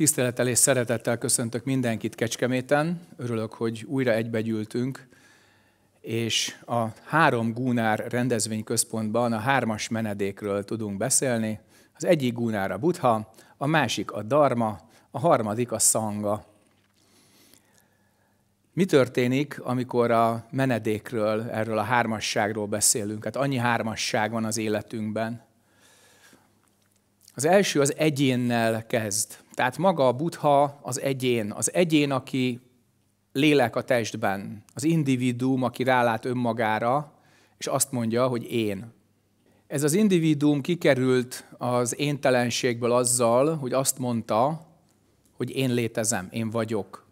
Tisztelettel és szeretettel köszöntök mindenkit Kecskeméten. Örülök, hogy újra egybegyűltünk, és a három Gúnár rendezvényközpontban a hármas menedékről tudunk beszélni. Az egyik Gúnár a Buddha, a másik a Dharma, a harmadik a Szanga. Mi történik, amikor a menedékről, erről a hármasságról beszélünk? Hát annyi hármasság van az életünkben – az első az egyénnel kezd. Tehát maga a buddha az egyén. Az egyén, aki lélek a testben. Az individuum, aki rálát önmagára, és azt mondja, hogy én. Ez az individuum kikerült az éntelenségből azzal, hogy azt mondta, hogy én létezem, én vagyok.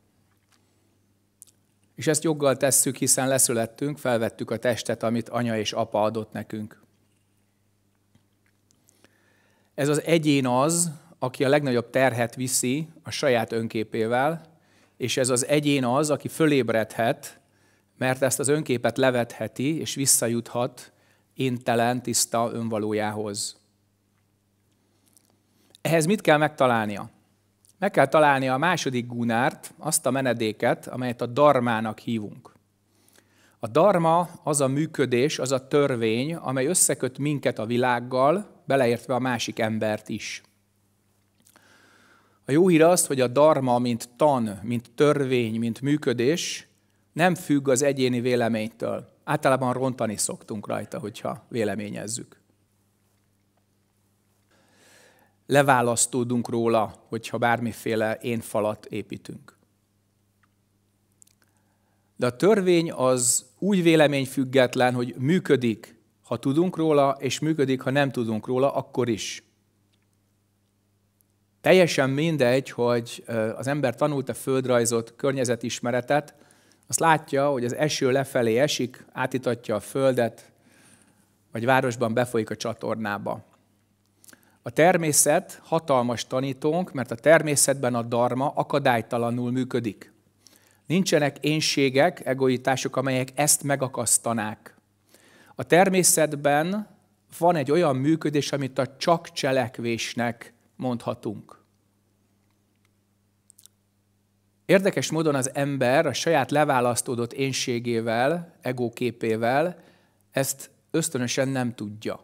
És ezt joggal tesszük, hiszen leszülettünk, felvettük a testet, amit anya és apa adott nekünk. Ez az egyén az, aki a legnagyobb terhet viszi a saját önképével, és ez az egyén az, aki fölébredhet, mert ezt az önképet levetheti, és visszajuthat intelen, tiszta önvalójához. Ehhez mit kell megtalálnia? Meg kell találnia a második gunárt, azt a menedéket, amelyet a darmának hívunk. A darma az a működés, az a törvény, amely összeköt minket a világgal, beleértve a másik embert is. A jó hír az, hogy a darma mint tan, mint törvény, mint működés nem függ az egyéni véleménytől. Általában rontani szoktunk rajta, hogyha véleményezzük. Leválasztódunk róla, hogyha bármiféle én falat építünk. De a törvény az úgy véleményfüggetlen, hogy működik, ha tudunk róla, és működik, ha nem tudunk róla, akkor is. Teljesen mindegy, hogy az ember tanult a földrajzot, környezetismeretet, azt látja, hogy az eső lefelé esik, átitatja a földet, vagy városban befolyik a csatornába. A természet hatalmas tanítónk, mert a természetben a darma akadálytalanul működik. Nincsenek énségek, egoitások, amelyek ezt megakasztanák. A természetben van egy olyan működés, amit a csak cselekvésnek mondhatunk. Érdekes módon az ember a saját leválasztódott énségével, egóképével ezt ösztönösen nem tudja.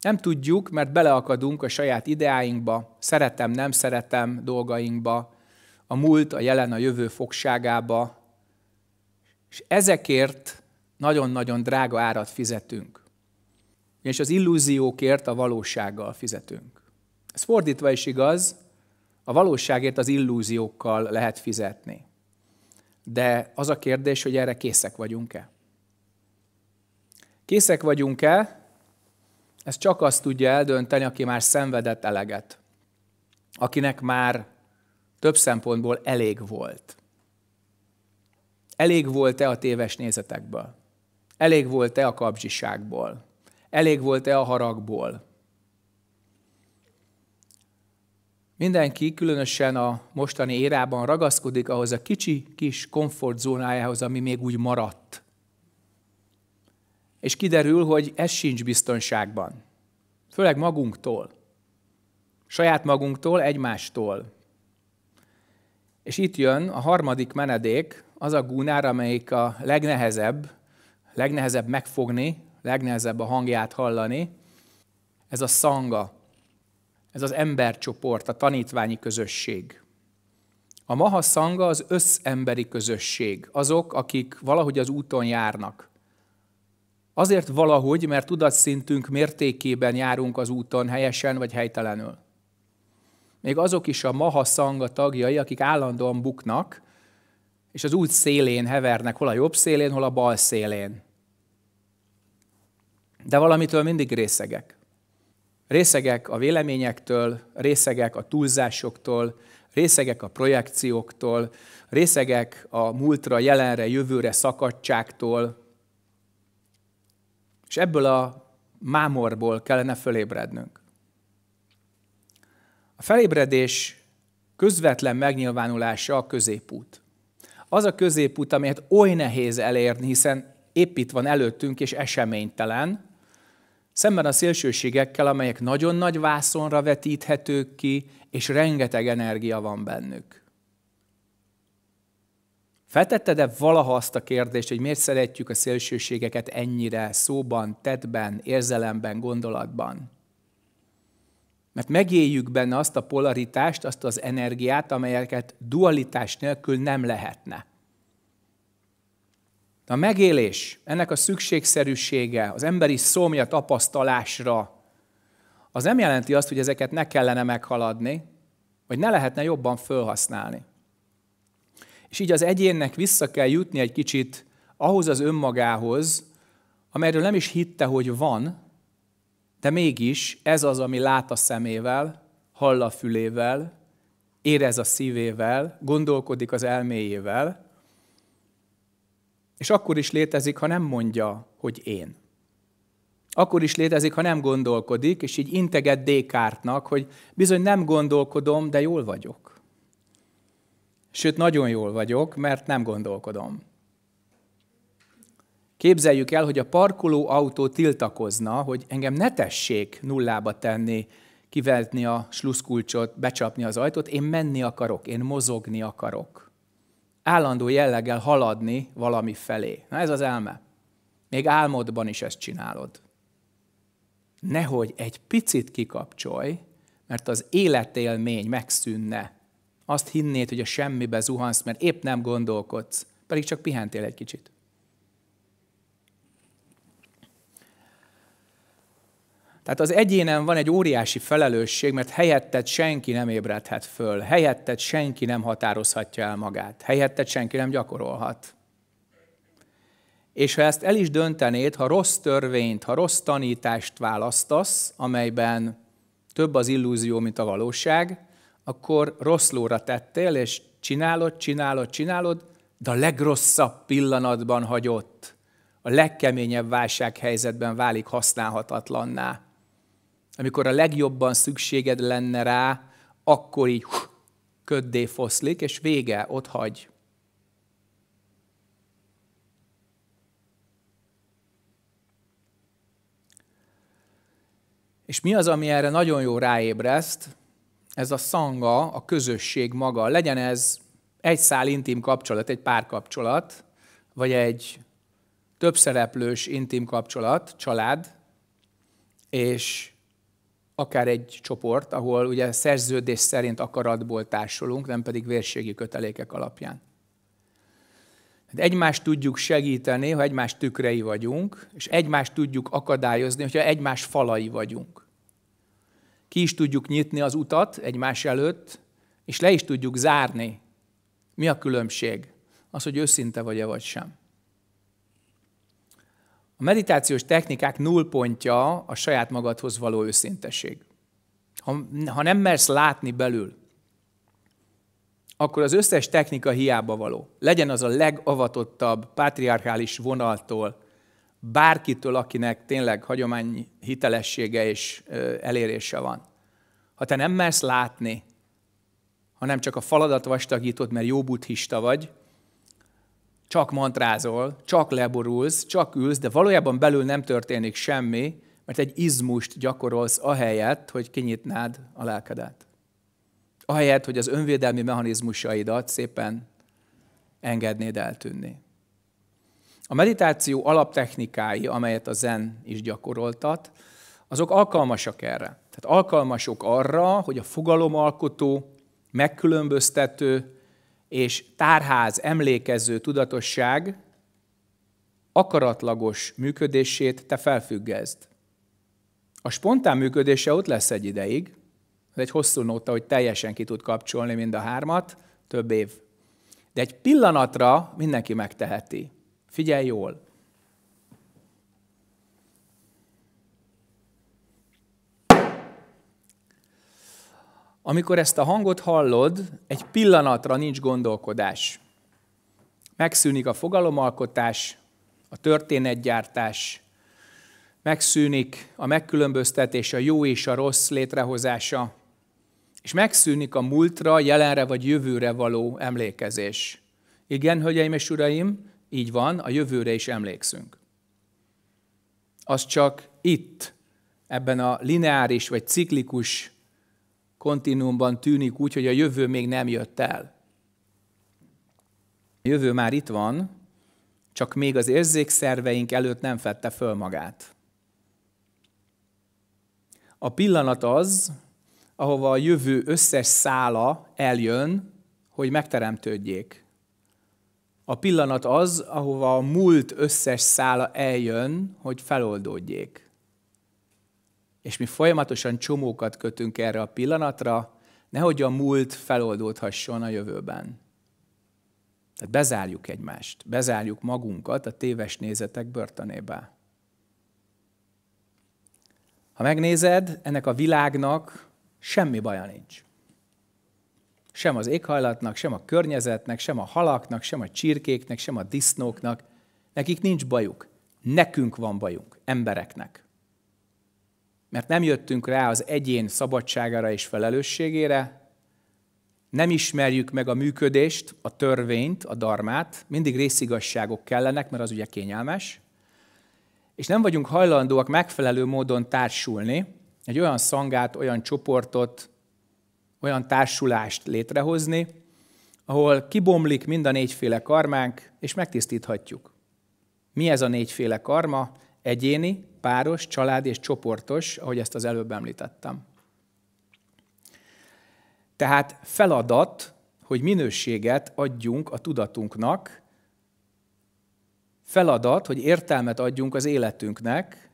Nem tudjuk, mert beleakadunk a saját ideáinkba, szeretem, nem szeretem dolgainkba, a múlt, a jelen, a jövő fogságába, és ezekért nagyon-nagyon drága árat fizetünk. És az illúziókért a valósággal fizetünk. Ez fordítva is igaz, a valóságért az illúziókkal lehet fizetni. De az a kérdés, hogy erre készek vagyunk-e? Készek vagyunk-e? Ez csak azt tudja eldönteni, aki már szenvedett eleget. Akinek már több szempontból elég volt. Elég volt-e a téves nézetekből? Elég volt-e a kapcsiságból, Elég volt-e a haragból? Mindenki, különösen a mostani érában ragaszkodik ahhoz a kicsi kis komfortzónájához, ami még úgy maradt. És kiderül, hogy ez sincs biztonságban. Főleg magunktól. Saját magunktól, egymástól. És itt jön a harmadik menedék, az a gúnár, amelyik a legnehezebb, legnehezebb megfogni, legnehezebb a hangját hallani, ez a szanga, ez az embercsoport, a tanítványi közösség. A maha szanga az összemberi közösség, azok, akik valahogy az úton járnak. Azért valahogy, mert tudatszintünk mértékében járunk az úton, helyesen vagy helytelenül. Még azok is a maha szanga tagjai, akik állandóan buknak, és az út szélén hevernek, hol a jobb szélén, hol a bal szélén de valamitől mindig részegek. Részegek a véleményektől, részegek a túlzásoktól, részegek a projekcióktól, részegek a múltra, jelenre, jövőre szakadtságtól. És ebből a mámorból kellene fölébrednünk. A felébredés közvetlen megnyilvánulása a középút. Az a középút, amelyet oly nehéz elérni, hiszen épp itt van előttünk és eseménytelen, Szemben a szélsőségekkel, amelyek nagyon nagy vászonra vetíthetők ki, és rengeteg energia van bennük. Feltetted-e valaha azt a kérdést, hogy miért szeretjük a szélsőségeket ennyire szóban, tettben, érzelemben, gondolatban? Mert megéljük benne azt a polaritást, azt az energiát, amelyeket dualitás nélkül nem lehetne. De a megélés, ennek a szükségszerűsége, az emberi szomja tapasztalásra, az nem jelenti azt, hogy ezeket ne kellene meghaladni, vagy ne lehetne jobban felhasználni. És így az egyénnek vissza kell jutni egy kicsit ahhoz az önmagához, amelyről nem is hitte, hogy van, de mégis ez az, ami lát a szemével, hall a fülével, érez a szívével, gondolkodik az elméjével, és akkor is létezik, ha nem mondja, hogy én. Akkor is létezik, ha nem gondolkodik, és így integet Dékártnak, hogy bizony nem gondolkodom, de jól vagyok. Sőt, nagyon jól vagyok, mert nem gondolkodom. Képzeljük el, hogy a parkoló autó tiltakozna, hogy engem ne tessék nullába tenni, kiveltni a sluszkulcsot, becsapni az ajtót, én menni akarok, én mozogni akarok állandó jelleggel haladni valami felé. Na ez az elme. Még álmodban is ezt csinálod. Nehogy egy picit kikapcsolj, mert az életélmény megszűnne. Azt hinnéd, hogy a semmibe zuhansz, mert épp nem gondolkodsz, pedig csak pihentél egy kicsit. Tehát az egyénen van egy óriási felelősség, mert helyetted senki nem ébredhet föl, helyetted senki nem határozhatja el magát, helyetted senki nem gyakorolhat. És ha ezt el is döntenéd, ha rossz törvényt, ha rossz tanítást választasz, amelyben több az illúzió, mint a valóság, akkor lóra tettél, és csinálod, csinálod, csinálod, de a legrosszabb pillanatban hagyott, a legkeményebb válsághelyzetben válik használhatatlanná amikor a legjobban szükséged lenne rá, akkor így hú, köddé foszlik, és vége, ott hagy. És mi az, ami erre nagyon jó ráébreszt? Ez a szanga, a közösség maga. Legyen ez egy szál intim kapcsolat, egy párkapcsolat, vagy egy többszereplős intim kapcsolat, család, és akár egy csoport, ahol ugye szerződés szerint akaratból társulunk, nem pedig vérségi kötelékek alapján. De hát egymást tudjuk segíteni, ha egymás tükrei vagyunk, és egymást tudjuk akadályozni, hogyha egymás falai vagyunk. Ki is tudjuk nyitni az utat egymás előtt, és le is tudjuk zárni. Mi a különbség? Az, hogy őszinte vagy-e vagy sem. A meditációs technikák nullpontja a saját magadhoz való őszintesség. Ha, ha nem mersz látni belül, akkor az összes technika hiába való. Legyen az a legavatottabb patriarchális vonaltól, bárkitől, akinek tényleg hagyomány hitelessége és elérése van. Ha te nem mersz látni, hanem csak a faladat vastagítod, mert jó buddhista vagy, csak mantrázol, csak leborulsz, csak ülsz, de valójában belül nem történik semmi, mert egy izmust gyakorolsz ahelyett, hogy kinyitnád a lelkedet. Ahelyett, hogy az önvédelmi mechanizmusaidat szépen engednéd eltűnni. A meditáció alaptechnikái, amelyet a zen is gyakoroltat, azok alkalmasak erre. Tehát alkalmasok arra, hogy a fogalomalkotó, megkülönböztető, és tárház emlékező tudatosság akaratlagos működését te felfüggezd. A spontán működése ott lesz egy ideig, ez egy hosszú nóta, hogy teljesen ki tud kapcsolni mind a hármat, több év. De egy pillanatra mindenki megteheti. Figyelj jól. Amikor ezt a hangot hallod, egy pillanatra nincs gondolkodás. Megszűnik a fogalomalkotás, a történetgyártás, megszűnik a megkülönböztetés, a jó és a rossz létrehozása, és megszűnik a múltra, jelenre vagy jövőre való emlékezés. Igen, hölgyeim és uraim, így van, a jövőre is emlékszünk. Az csak itt, ebben a lineáris vagy ciklikus kontinuumban tűnik úgy, hogy a jövő még nem jött el. A jövő már itt van, csak még az érzékszerveink előtt nem fette föl magát. A pillanat az, ahova a jövő összes szála eljön, hogy megteremtődjék. A pillanat az, ahova a múlt összes szála eljön, hogy feloldódjék és mi folyamatosan csomókat kötünk erre a pillanatra, nehogy a múlt feloldódhasson a jövőben. Tehát bezárjuk egymást, bezárjuk magunkat a téves nézetek börtönébe. Ha megnézed, ennek a világnak semmi baja nincs. Sem az éghajlatnak, sem a környezetnek, sem a halaknak, sem a csirkéknek, sem a disznóknak. Nekik nincs bajuk. Nekünk van bajunk, embereknek mert nem jöttünk rá az egyén szabadságára és felelősségére, nem ismerjük meg a működést, a törvényt, a darmát, mindig részigasságok kellenek, mert az ugye kényelmes, és nem vagyunk hajlandóak megfelelő módon társulni, egy olyan szangát, olyan csoportot, olyan társulást létrehozni, ahol kibomlik mind a négyféle karmánk, és megtisztíthatjuk. Mi ez a négyféle karma? Egyéni, páros, család és csoportos, ahogy ezt az előbb említettem. Tehát feladat, hogy minőséget adjunk a tudatunknak, feladat, hogy értelmet adjunk az életünknek,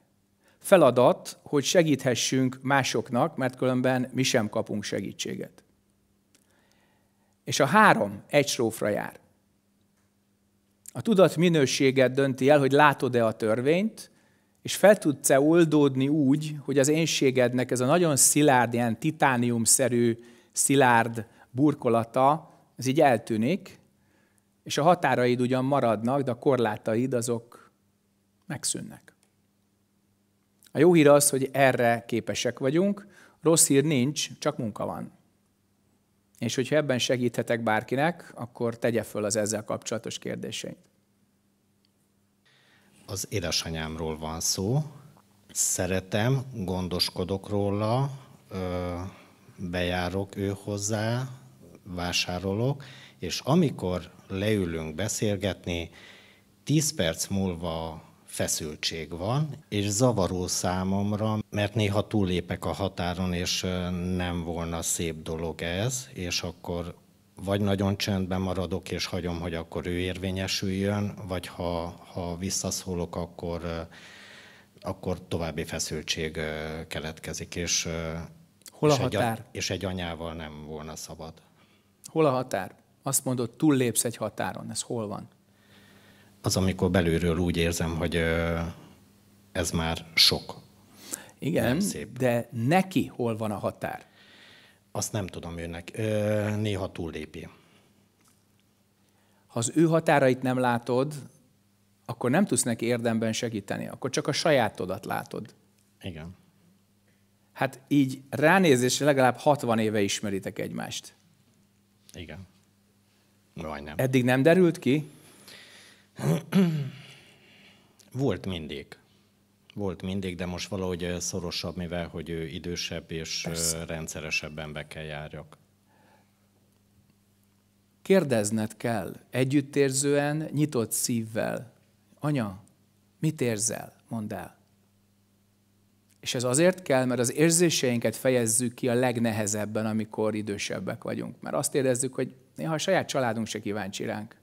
feladat, hogy segíthessünk másoknak, mert különben mi sem kapunk segítséget. És a három egy srófra jár. A tudat minőséget dönti el, hogy látod-e a törvényt, és fel tudsz-e oldódni úgy, hogy az énségednek ez a nagyon szilárd, ilyen titániumszerű, szilárd burkolata, ez így eltűnik, és a határaid ugyan maradnak, de a korlátaid azok megszűnnek. A jó hír az, hogy erre képesek vagyunk, rossz hír nincs, csak munka van. És hogyha ebben segíthetek bárkinek, akkor tegye föl az ezzel kapcsolatos kérdéseit az édesanyámról van szó. Szeretem, gondoskodok róla, bejárok ő hozzá, vásárolok, és amikor leülünk beszélgetni, 10 perc múlva feszültség van, és zavaró számomra, mert néha túllépek a határon, és nem volna szép dolog ez, és akkor vagy nagyon csendben maradok és hagyom, hogy akkor ő érvényesüljön, vagy ha, ha visszaszólok, akkor, akkor további feszültség keletkezik, és, Hol a és, határ? Egy, és egy anyával nem volna szabad. Hol a határ? Azt mondod, túllépsz egy határon. Ez hol van? Az, amikor belülről úgy érzem, hogy ez már sok. Igen, de neki hol van a határ? azt nem tudom őnek, néha túllépi. Ha az ő határait nem látod, akkor nem tudsz neki érdemben segíteni, akkor csak a sajátodat látod. Igen. Hát így ránézésre legalább 60 éve ismeritek egymást. Igen. Majdnem. Eddig nem derült ki? Volt mindig. Volt mindig, de most valahogy szorosabb, mivel hogy ő idősebb és Persze. rendszeresebben be kell járjak. Kérdezned kell, együttérzően, nyitott szívvel. Anya, mit érzel? Mondd el. És ez azért kell, mert az érzéseinket fejezzük ki a legnehezebben, amikor idősebbek vagyunk. Mert azt érezzük, hogy néha a saját családunk se kíváncsi ránk.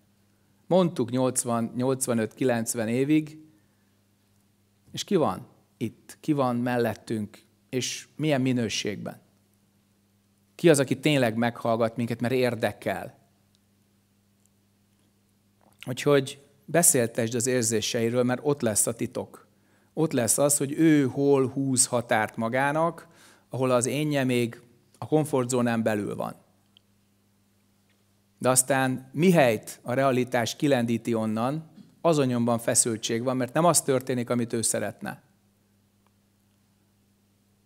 Mondtuk 80, 85, 90 évig, és ki van itt? Ki van mellettünk? És milyen minőségben? Ki az, aki tényleg meghallgat minket, mert érdekel? Úgyhogy beszéltesd az érzéseiről, mert ott lesz a titok. Ott lesz az, hogy ő hol húz határt magának, ahol az énje még a komfortzónán belül van. De aztán mihelyt a realitás kilendíti onnan, azonyomban feszültség van, mert nem az történik, amit ő szeretne.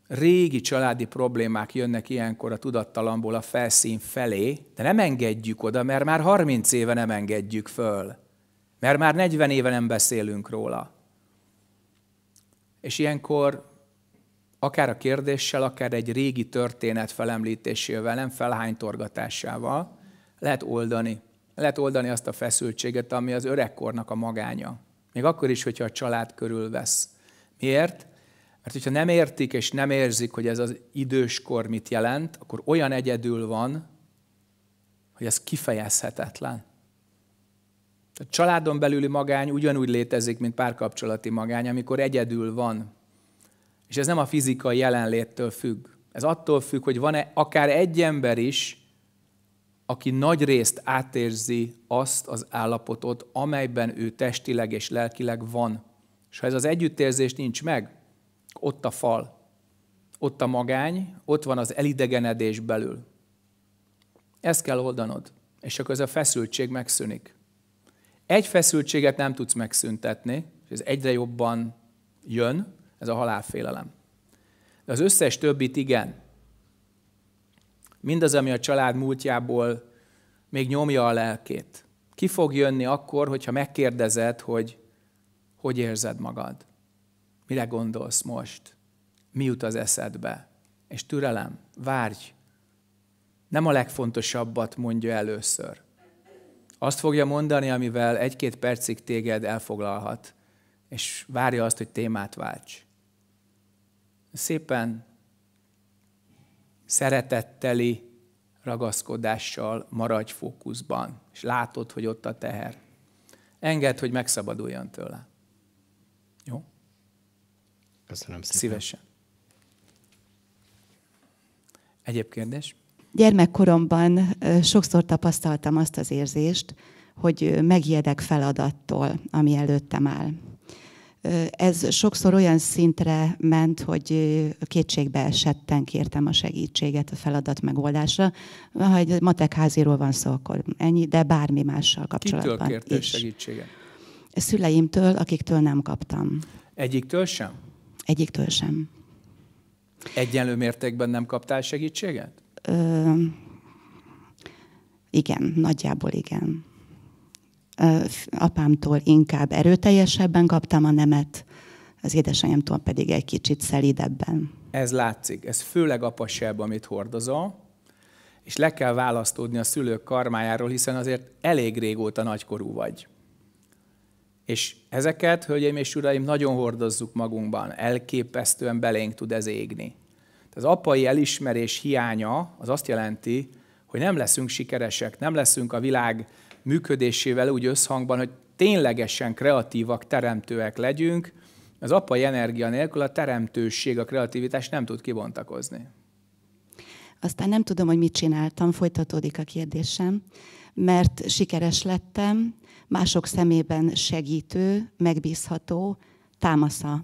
Régi családi problémák jönnek ilyenkor a tudattalamból a felszín felé, de nem engedjük oda, mert már 30 éve nem engedjük föl. Mert már 40 éve nem beszélünk róla. És ilyenkor akár a kérdéssel, akár egy régi történet felemlítésével, nem felhánytorgatásával lehet oldani lehet oldani azt a feszültséget, ami az öregkornak a magánya. Még akkor is, hogyha a család körülvesz. Miért? Mert hogyha nem értik és nem érzik, hogy ez az időskor mit jelent, akkor olyan egyedül van, hogy ez kifejezhetetlen. A családon belüli magány ugyanúgy létezik, mint párkapcsolati magány, amikor egyedül van. És ez nem a fizikai jelenléttől függ. Ez attól függ, hogy van-e akár egy ember is, aki nagy részt átérzi azt az állapotot, amelyben ő testileg és lelkileg van. És ha ez az együttérzés nincs meg, ott a fal, ott a magány, ott van az elidegenedés belül. Ezt kell oldanod, és akkor ez a feszültség megszűnik. Egy feszültséget nem tudsz megszüntetni, és ez egyre jobban jön, ez a halálfélelem. De az összes többit igen. Mindaz, ami a család múltjából még nyomja a lelkét. Ki fog jönni akkor, hogyha megkérdezed, hogy hogy érzed magad? Mire gondolsz most? Mi jut az eszedbe? És türelem, várj. Nem a legfontosabbat mondja először. Azt fogja mondani, amivel egy-két percig téged elfoglalhat, és várja azt, hogy témát válts. Szépen szeretetteli ragaszkodással maradj fókuszban, és látod, hogy ott a teher. Engedd, hogy megszabaduljon tőle. Jó? Köszönöm szépen. Szívesen. Egyéb kérdés? Gyermekkoromban sokszor tapasztaltam azt az érzést, hogy megijedek feladattól, ami előttem áll. Ez sokszor olyan szintre ment, hogy kétségbe esetten kértem a segítséget a feladat megoldásra. Ha egy matekháziról van szó, akkor ennyi, de bármi mással kapcsolatban Kitől kértél is. segítséget? Szüleimtől, akiktől nem kaptam. Egyiktől sem? Egyiktől sem. Egyenlő mértékben nem kaptál segítséget? Ö, igen, nagyjából igen apámtól inkább erőteljesebben kaptam a nemet, az édesanyámtól pedig egy kicsit szelidebben. Ez látszik, ez főleg apasább, amit hordozol, és le kell választódni a szülők karmájáról, hiszen azért elég régóta nagykorú vagy. És ezeket, hölgyeim és uraim, nagyon hordozzuk magunkban, elképesztően belénk tud ez égni. Az apai elismerés hiánya az azt jelenti, hogy nem leszünk sikeresek, nem leszünk a világ működésével úgy összhangban, hogy ténylegesen kreatívak, teremtőek legyünk, az apai energia nélkül a teremtőség, a kreativitás nem tud kibontakozni. Aztán nem tudom, hogy mit csináltam, folytatódik a kérdésem, mert sikeres lettem, mások szemében segítő, megbízható, támasza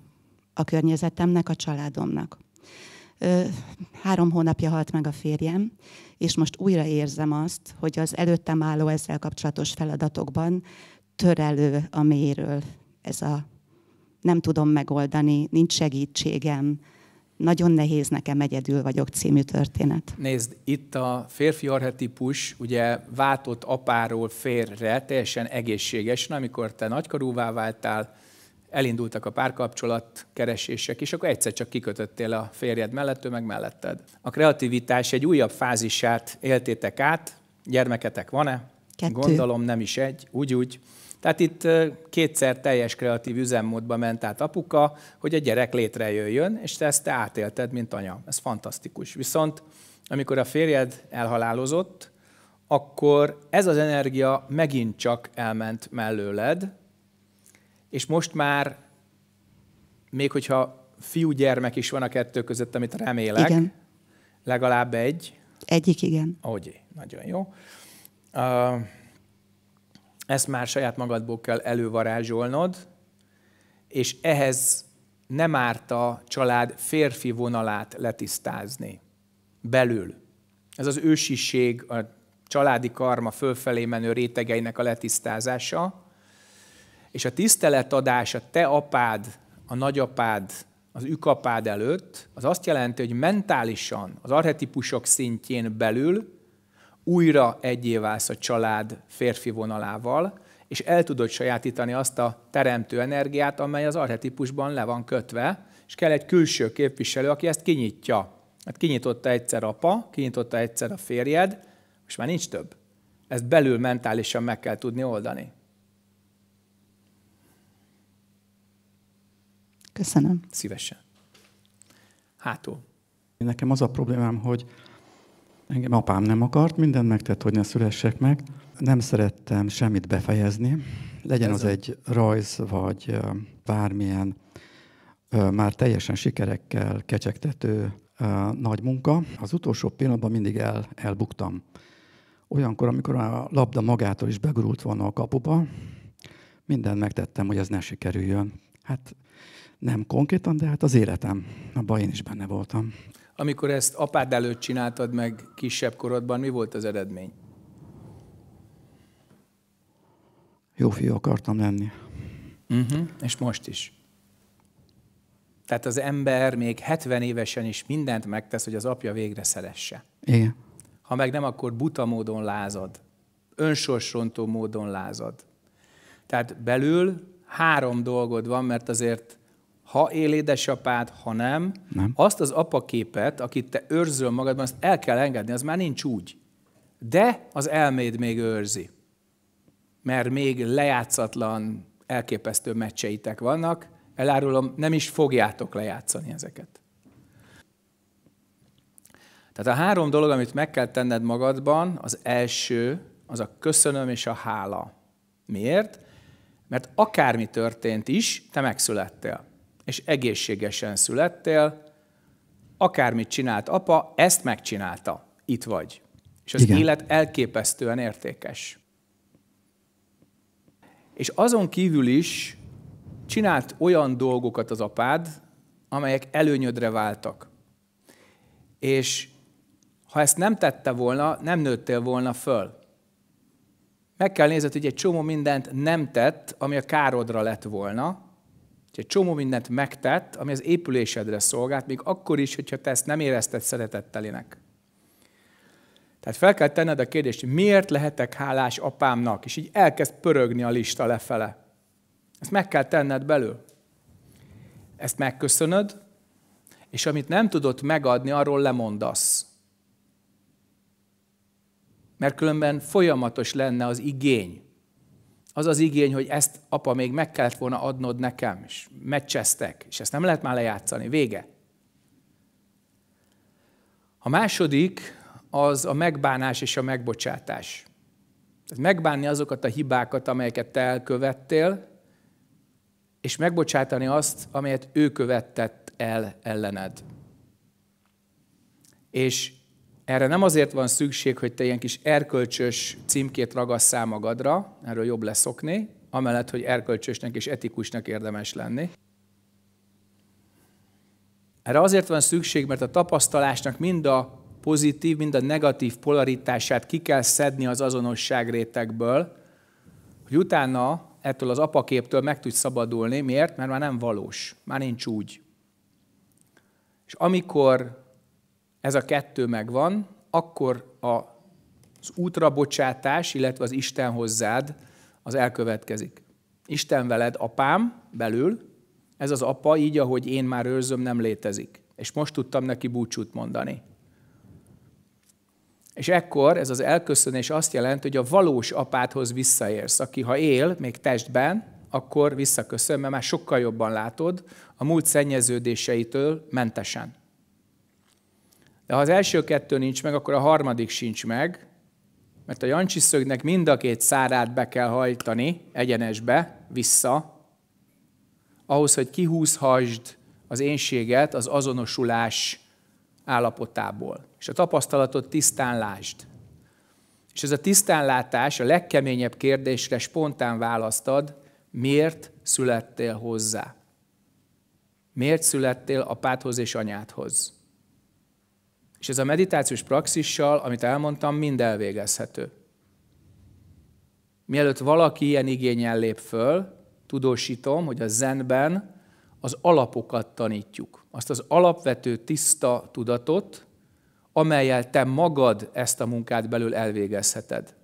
a környezetemnek, a családomnak. Három hónapja halt meg a férjem, és most újra érzem azt, hogy az előttem álló ezzel kapcsolatos feladatokban törelő a méről ez a nem tudom megoldani, nincs segítségem, nagyon nehéz nekem egyedül vagyok című történet. Nézd, itt a férfi arhetipus ugye váltott apáról férre, teljesen egészségesen, amikor te nagykarúvá váltál, elindultak a párkapcsolat keresések, és akkor egyszer csak kikötöttél a férjed mellett, ő meg melletted. A kreativitás egy újabb fázisát éltétek át, gyermeketek van-e? Kettő. Gondolom nem is egy, úgy-úgy. Tehát itt kétszer teljes kreatív üzemmódba ment át apuka, hogy a gyerek létrejöjjön, és te ezt te átélted, mint anya. Ez fantasztikus. Viszont amikor a férjed elhalálozott, akkor ez az energia megint csak elment mellőled, és most már, még hogyha fiúgyermek is van a kettő között, amit remélek, igen. legalább egy. Egyik, igen. Ogyé, nagyon jó. Uh, ezt már saját magadból kell elővarázsolnod, és ehhez nem árt a család férfi vonalát letisztázni belül. Ez az ősiség, a családi karma fölfelé menő rétegeinek a letisztázása, és a tiszteletadás a te apád, a nagyapád, az ükapád előtt, az azt jelenti, hogy mentálisan, az arhetipusok szintjén belül újra egyé válsz a család férfi vonalával, és el tudod sajátítani azt a teremtő energiát, amely az arhetipusban le van kötve, és kell egy külső képviselő, aki ezt kinyitja. Hát kinyitotta egyszer apa, kinyitotta egyszer a férjed, és már nincs több. Ezt belül mentálisan meg kell tudni oldani. Köszönöm. Szívesen. Hátul. Nekem az a problémám, hogy engem apám nem akart, mindent megtett, hogy ne szülessek meg. Nem szerettem semmit befejezni. Legyen Ez az a... egy rajz, vagy bármilyen már teljesen sikerekkel kecsegtető nagy munka. Az utolsó pillanatban mindig el, elbuktam. Olyankor, amikor a labda magától is begurult volna a kapuba, mindent megtettem, hogy ez ne sikerüljön. Hát nem konkrétan, de hát az életem. a én is benne voltam. Amikor ezt apád előtt csináltad meg kisebb korodban, mi volt az eredmény? Jó fiú akartam lenni. Uh-huh. És most is. Tehát az ember még 70 évesen is mindent megtesz, hogy az apja végre szeresse. Igen. Ha meg nem, akkor buta módon lázad. Önsorsrontó módon lázad. Tehát belül három dolgod van, mert azért ha él édesapád, ha nem, nem. azt az apaképet, akit te őrzöl magadban, azt el kell engedni, az már nincs úgy. De az elméd még őrzi. Mert még lejátszatlan, elképesztő meccseitek vannak, elárulom, nem is fogjátok lejátszani ezeket. Tehát a három dolog, amit meg kell tenned magadban, az első, az a köszönöm és a hála. Miért? Mert akármi történt is, te megszülettél és egészségesen születtél, akármit csinált apa, ezt megcsinálta, itt vagy. És az Igen. élet elképesztően értékes. És azon kívül is csinált olyan dolgokat az apád, amelyek előnyödre váltak. És ha ezt nem tette volna, nem nőttél volna föl. Meg kell nézned, hogy egy csomó mindent nem tett, ami a károdra lett volna, és egy csomó mindent megtett, ami az épülésedre szolgált, még akkor is, hogyha te ezt nem érezted szeretettelinek. Tehát fel kell tenned a kérdést, miért lehetek hálás apámnak? És így elkezd pörögni a lista lefele. Ezt meg kell tenned belül. Ezt megköszönöd, és amit nem tudod megadni, arról lemondasz. Mert különben folyamatos lenne az igény az az igény, hogy ezt apa még meg kellett volna adnod nekem, és meccseztek, és ezt nem lehet már lejátszani, vége. A második az a megbánás és a megbocsátás. Tehát megbánni azokat a hibákat, amelyeket te elkövettél, és megbocsátani azt, amelyet ő követett el ellened. És erre nem azért van szükség, hogy te ilyen kis erkölcsös címkét ragasszál magadra, erről jobb leszokni, amellett, hogy erkölcsösnek és etikusnak érdemes lenni. Erre azért van szükség, mert a tapasztalásnak mind a pozitív, mind a negatív polaritását ki kell szedni az azonosság rétegből, hogy utána ettől az apaképtől meg tudsz szabadulni. Miért? Mert már nem valós, már nincs úgy. És amikor ez a kettő megvan, akkor az útra bocsátás, illetve az Isten hozzád, az elkövetkezik. Isten veled apám belül, ez az apa így, ahogy én már őrzöm, nem létezik. És most tudtam neki búcsút mondani. És ekkor ez az elköszönés azt jelenti, hogy a valós apádhoz visszaérsz, aki ha él, még testben, akkor visszaköszön, mert már sokkal jobban látod a múlt szennyeződéseitől mentesen. De ha az első kettő nincs meg, akkor a harmadik sincs meg, mert a Jancsi szögnek mind a két szárát be kell hajtani egyenesbe, vissza, ahhoz, hogy kihúzhasd az énséget az azonosulás állapotából. És a tapasztalatot tisztán lásd. És ez a tisztánlátás a legkeményebb kérdésre spontán választad, miért születtél hozzá? Miért születtél apádhoz és anyádhoz? És ez a meditációs praxissal, amit elmondtam, mind elvégezhető. Mielőtt valaki ilyen igényen lép föl, tudósítom, hogy a zenben az alapokat tanítjuk. Azt az alapvető tiszta tudatot, amelyel te magad ezt a munkát belül elvégezheted.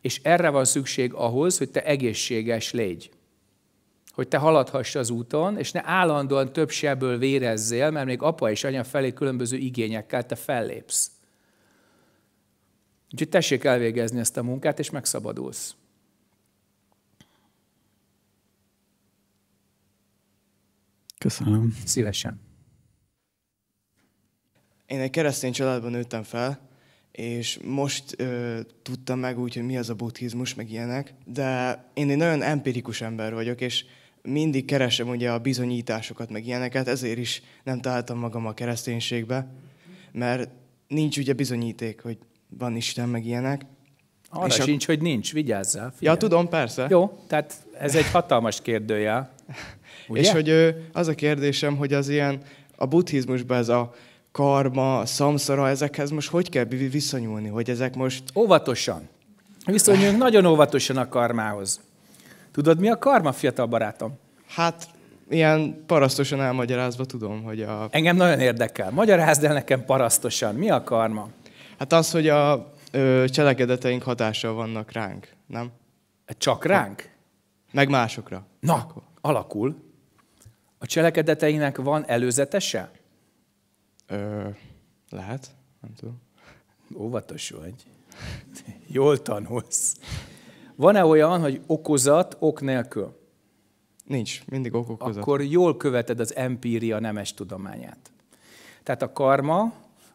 És erre van szükség ahhoz, hogy te egészséges légy hogy te haladhass az úton, és ne állandóan több sebből vérezzél, mert még apa és anya felé különböző igényekkel te fellépsz. Úgyhogy tessék elvégezni ezt a munkát, és megszabadulsz. Köszönöm. Szívesen. Én egy keresztény családban nőttem fel, és most ö, tudtam meg úgy, hogy mi az a buddhizmus, meg ilyenek, de én egy nagyon empirikus ember vagyok, és mindig keresem ugye a bizonyításokat, meg ilyeneket, ezért is nem találtam magam a kereszténységbe, mert nincs ugye bizonyíték, hogy van Isten, meg ilyenek. Arra és sincs, a... hogy nincs, vigyázzál. Figyelj. Ja, tudom, persze. Jó, tehát ez egy hatalmas kérdője. Ugye? És hogy az a kérdésem, hogy az ilyen, a buddhizmusban ez a karma, szamszara, ezekhez most hogy kell viszonyulni, hogy ezek most... Óvatosan. Viszonyuljunk nagyon óvatosan a karmához. Tudod, mi a karma, fiatal barátom? Hát, ilyen parasztosan elmagyarázva tudom, hogy a... Engem nagyon érdekel. Magyarázd el nekem parasztosan. Mi a karma? Hát az, hogy a ö, cselekedeteink hatása vannak ránk, nem? Csak ránk? Ha. meg másokra. Na, Akkor. alakul. A cselekedeteinek van előzetese? Ö, lehet, nem tudom. Óvatos vagy. Jól tanulsz. Van-e olyan, hogy okozat ok nélkül? Nincs, mindig ok okozat. Akkor jól követed az empíria nemes tudományát. Tehát a karma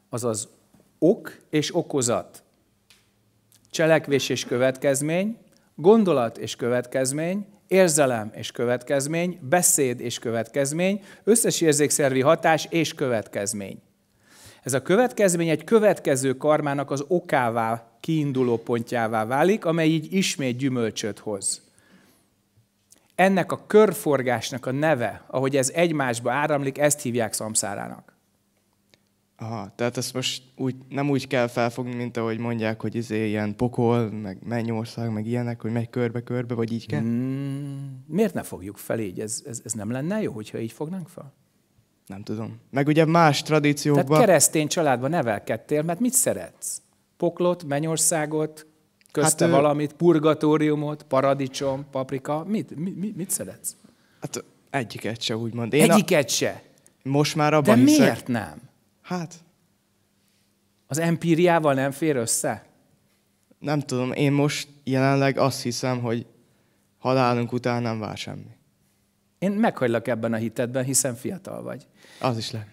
az az ok és okozat. Cselekvés és következmény, gondolat és következmény, érzelem és következmény, beszéd és következmény, összes érzékszervi hatás és következmény. Ez a következmény egy következő karmának az okává, kiinduló pontjává válik, amely így ismét gyümölcsöt hoz. Ennek a körforgásnak a neve, ahogy ez egymásba áramlik, ezt hívják szamszárának. Aha, tehát ezt most úgy, nem úgy kell felfogni, mint ahogy mondják, hogy izé ilyen pokol, meg mennyország, meg ilyenek, hogy megy körbe-körbe, vagy így kell? Hmm, miért ne fogjuk fel így? Ez, ez, ez nem lenne jó, hogyha így fognánk fel? Nem tudom. Meg ugye más tradíciókban... Tehát keresztény családban nevelkedtél, mert mit szeretsz? Poklot, mennyországot, közte hát, valamit, purgatóriumot, paradicsom, paprika, mit, mit, mit szeretsz? Hát egyiket se, úgymond. Én egyiket a... se? Most már abban De hiszek... miért nem? Hát... Az empíriával nem fér össze? Nem tudom, én most jelenleg azt hiszem, hogy halálunk után nem vár semmi. Én meghagylak ebben a hitedben, hiszen fiatal vagy. Az is lehet.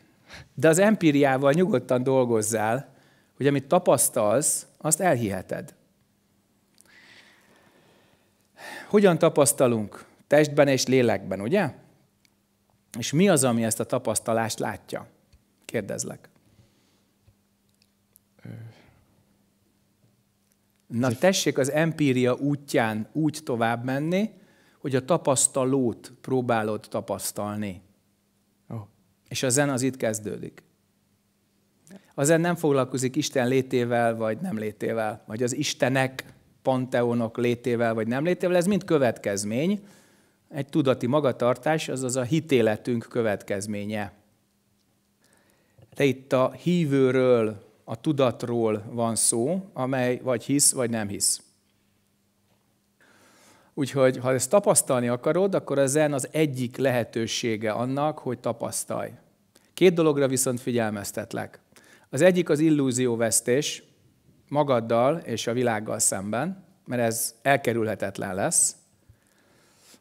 De az empíriával nyugodtan dolgozzál, hogy amit tapasztalsz, azt elhiheted. Hogyan tapasztalunk? Testben és lélekben, ugye? És mi az, ami ezt a tapasztalást látja? Kérdezlek. Na tessék az empíria útján úgy tovább menni, hogy a tapasztalót próbálod tapasztalni. Oh. És a zen az itt kezdődik. A zen nem foglalkozik Isten létével, vagy nem létével, vagy az Istenek, panteonok létével, vagy nem létével, ez mind következmény. Egy tudati magatartás, azaz a hitéletünk következménye. De itt a hívőről, a tudatról van szó, amely vagy hisz, vagy nem hisz. Úgyhogy, ha ezt tapasztalni akarod, akkor a zen az egyik lehetősége annak, hogy tapasztalj. Két dologra viszont figyelmeztetlek. Az egyik az illúzióvesztés magaddal és a világgal szemben, mert ez elkerülhetetlen lesz.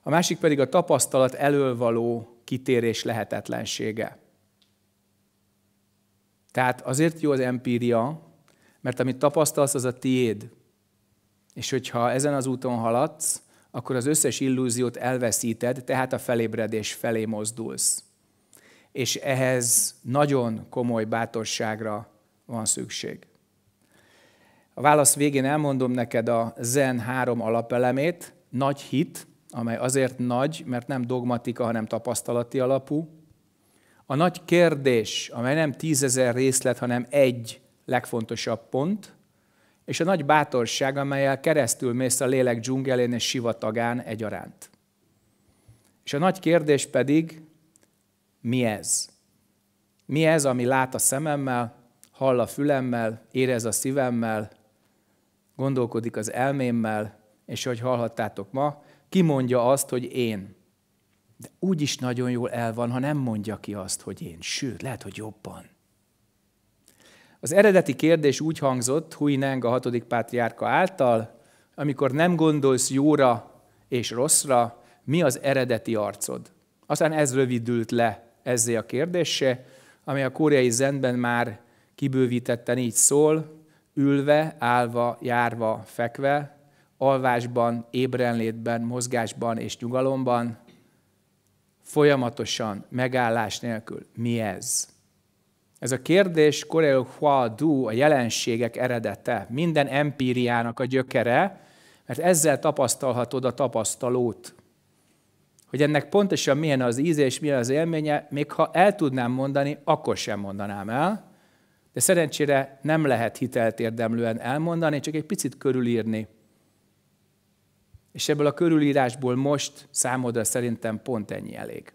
A másik pedig a tapasztalat elől való kitérés lehetetlensége. Tehát azért jó az empíria, mert amit tapasztalsz, az a tiéd. És hogyha ezen az úton haladsz, akkor az összes illúziót elveszíted, tehát a felébredés felé mozdulsz. És ehhez nagyon komoly bátorságra van szükség. A válasz végén elmondom neked a Zen három alapelemét, nagy hit, amely azért nagy, mert nem dogmatika, hanem tapasztalati alapú. A nagy kérdés, amely nem tízezer részlet, hanem egy legfontosabb pont – és a nagy bátorság, amelyel keresztül mész a lélek dzsungelén és sivatagán egyaránt. És a nagy kérdés pedig, mi ez? Mi ez, ami lát a szememmel, hall a fülemmel, érez a szívemmel, gondolkodik az elmémmel, és hogy hallhattátok ma, kimondja azt, hogy én. De úgyis nagyon jól el van, ha nem mondja ki azt, hogy én. Sőt, lehet, hogy jobban. Az eredeti kérdés úgy hangzott Neng a hatodik pátriárka által, amikor nem gondolsz jóra és rosszra, mi az eredeti arcod? Aztán ez rövidült le ezzel a kérdése, amely a koreai zenben már kibővítetten így szól, ülve, állva, járva, fekve, alvásban, ébrenlétben, mozgásban és nyugalomban, folyamatosan, megállás nélkül. Mi ez? Ez a kérdés hua du, a jelenségek eredete, minden empíriának a gyökere, mert ezzel tapasztalhatod a tapasztalót. Hogy ennek pontosan milyen az íze és milyen az élménye, még ha el tudnám mondani, akkor sem mondanám el, de szerencsére nem lehet hitelt érdemlően elmondani, csak egy picit körülírni. És ebből a körülírásból most számodra szerintem pont ennyi elég.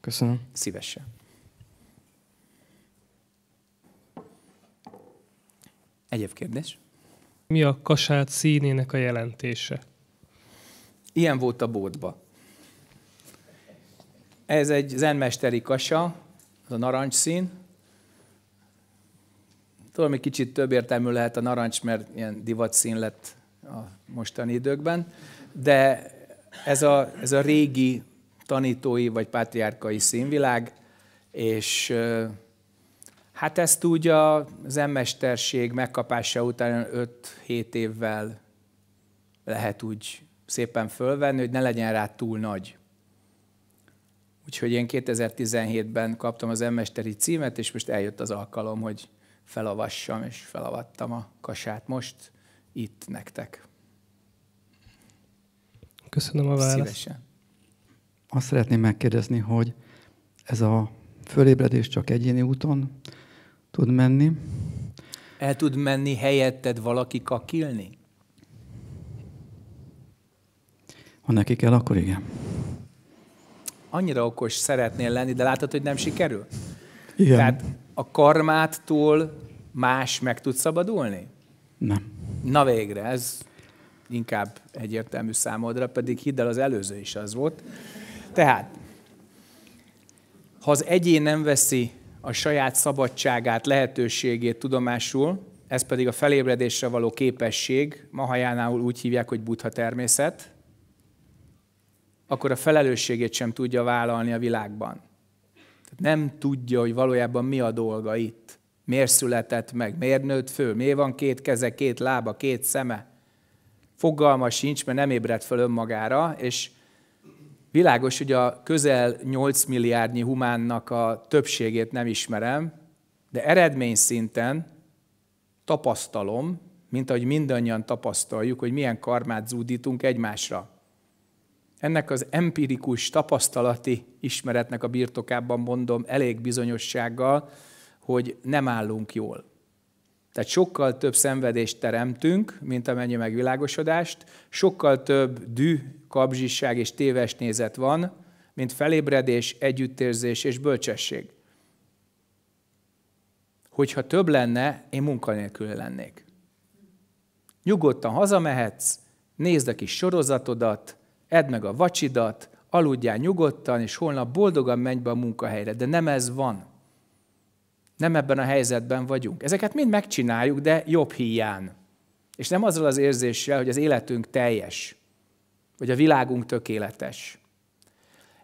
Köszönöm. Szívesen. Egyéb kérdés? Mi a kasát színének a jelentése? Ilyen volt a bódba. Ez egy zenmesteri kasa, az a narancs szín. Tudom, hogy kicsit több értelmű lehet a narancs, mert ilyen divat szín lett a mostani időkben, de ez a, ez a régi tanítói vagy pátriárkai színvilág, és Hát ezt úgy az emmesterség megkapása után 5-7 évvel lehet úgy szépen fölvenni, hogy ne legyen rá túl nagy. Úgyhogy én 2017-ben kaptam az emmesteri címet, és most eljött az alkalom, hogy felavassam, és felavattam a kasát most itt nektek. Köszönöm a választ. Szívesen. Azt szeretném megkérdezni, hogy ez a fölébredés csak egyéni úton tud menni. El tud menni helyetted valaki kakilni? Ha neki kell, akkor igen. Annyira okos szeretnél lenni, de látod, hogy nem sikerül? Igen. Tehát a karmától más meg tud szabadulni? Nem. Na végre, ez inkább egyértelmű számodra, pedig hidd el, az előző is az volt. Tehát, ha az egyén nem veszi a saját szabadságát, lehetőségét tudomásul, ez pedig a felébredésre való képesség, Mahajánál úgy hívják, hogy buddha természet, akkor a felelősségét sem tudja vállalni a világban. Tehát nem tudja, hogy valójában mi a dolga itt. Miért született meg, miért nőtt föl, miért van két keze, két lába, két szeme. Fogalma sincs, mert nem ébredt föl önmagára, és Világos, hogy a közel 8 milliárdnyi humánnak a többségét nem ismerem, de eredmény szinten tapasztalom, mint ahogy mindannyian tapasztaljuk, hogy milyen karmát zúdítunk egymásra. Ennek az empirikus, tapasztalati ismeretnek a birtokában mondom elég bizonyossággal, hogy nem állunk jól. Tehát sokkal több szenvedést teremtünk, mint amennyi megvilágosodást, sokkal több dű, kapzsiság és téves nézet van, mint felébredés, együttérzés és bölcsesség. Hogyha több lenne, én munkanélkül lennék. Nyugodtan hazamehetsz, nézd a kis sorozatodat, edd meg a vacsidat, aludjál nyugodtan, és holnap boldogan menj be a munkahelyre. De nem ez van. Nem ebben a helyzetben vagyunk. Ezeket mind megcsináljuk, de jobb hiány. És nem azzal az érzéssel, hogy az életünk teljes, vagy a világunk tökéletes.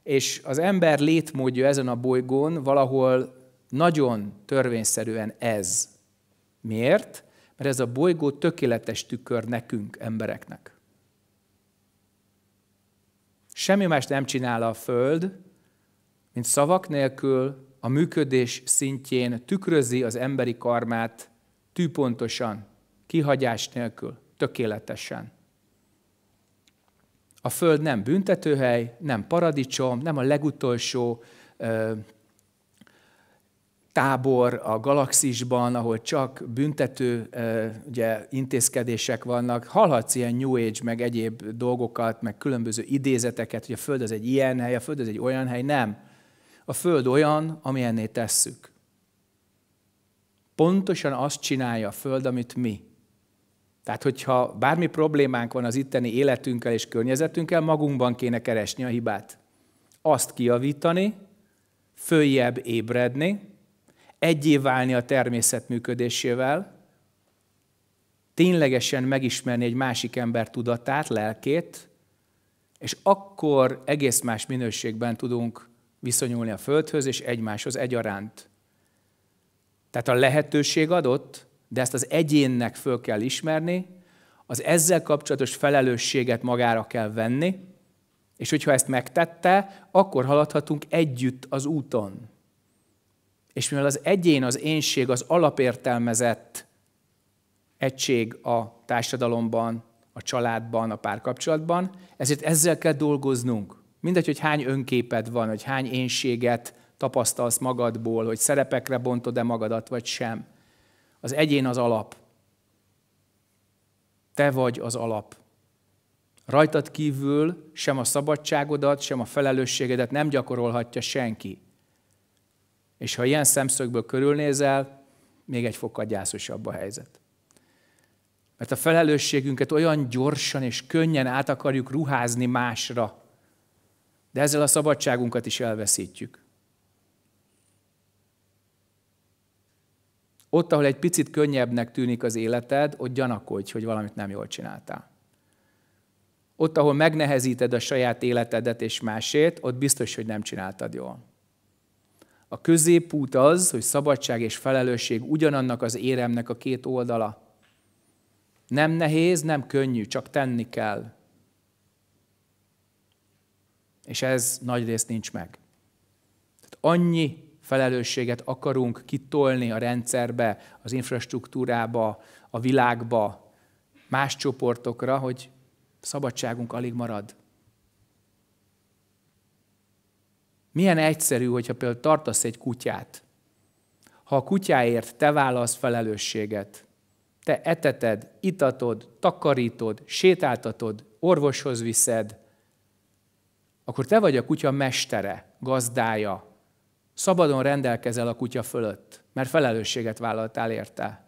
És az ember létmódja ezen a bolygón valahol nagyon törvényszerűen ez. Miért? Mert ez a bolygó tökéletes tükör nekünk, embereknek. Semmi más nem csinál a Föld, mint szavak nélkül a működés szintjén tükrözi az emberi karmát tűpontosan, kihagyás nélkül, tökéletesen. A Föld nem büntetőhely, nem paradicsom, nem a legutolsó ö, tábor a galaxisban, ahol csak büntető ö, ugye, intézkedések vannak. Hallhatsz ilyen New Age, meg egyéb dolgokat, meg különböző idézeteket, hogy a Föld az egy ilyen hely, a Föld az egy olyan hely. Nem a Föld olyan, amilyenné tesszük. Pontosan azt csinálja a Föld, amit mi. Tehát, hogyha bármi problémánk van az itteni életünkkel és környezetünkkel, magunkban kéne keresni a hibát. Azt kiavítani, följebb ébredni, egyé válni a természet működésével, ténylegesen megismerni egy másik ember tudatát, lelkét, és akkor egész más minőségben tudunk viszonyulni a Földhöz és egymáshoz egyaránt. Tehát a lehetőség adott, de ezt az egyénnek föl kell ismerni, az ezzel kapcsolatos felelősséget magára kell venni, és hogyha ezt megtette, akkor haladhatunk együtt az úton. És mivel az egyén, az énség, az alapértelmezett egység a társadalomban, a családban, a párkapcsolatban, ezért ezzel kell dolgoznunk. Mindegy, hogy hány önképed van, hogy hány énséget tapasztalsz magadból, hogy szerepekre bontod-e magadat, vagy sem. Az egyén az alap. Te vagy az alap. Rajtad kívül sem a szabadságodat, sem a felelősségedet nem gyakorolhatja senki. És ha ilyen szemszögből körülnézel, még egy fokkal gyászosabb a helyzet. Mert a felelősségünket olyan gyorsan és könnyen át akarjuk ruházni másra, de ezzel a szabadságunkat is elveszítjük. Ott, ahol egy picit könnyebbnek tűnik az életed, ott gyanakodj, hogy valamit nem jól csináltál. Ott, ahol megnehezíted a saját életedet és másét, ott biztos, hogy nem csináltad jól. A középút az, hogy szabadság és felelősség ugyanannak az éremnek a két oldala. Nem nehéz, nem könnyű, csak tenni kell. És ez nagy részt nincs meg. Tehát annyi felelősséget akarunk kitolni a rendszerbe, az infrastruktúrába, a világba, más csoportokra, hogy szabadságunk alig marad. Milyen egyszerű, hogyha például tartasz egy kutyát. Ha a kutyáért te válasz felelősséget, te eteted, itatod, takarítod, sétáltatod, orvoshoz viszed, akkor te vagy a kutya mestere, gazdája. Szabadon rendelkezel a kutya fölött, mert felelősséget vállaltál érte.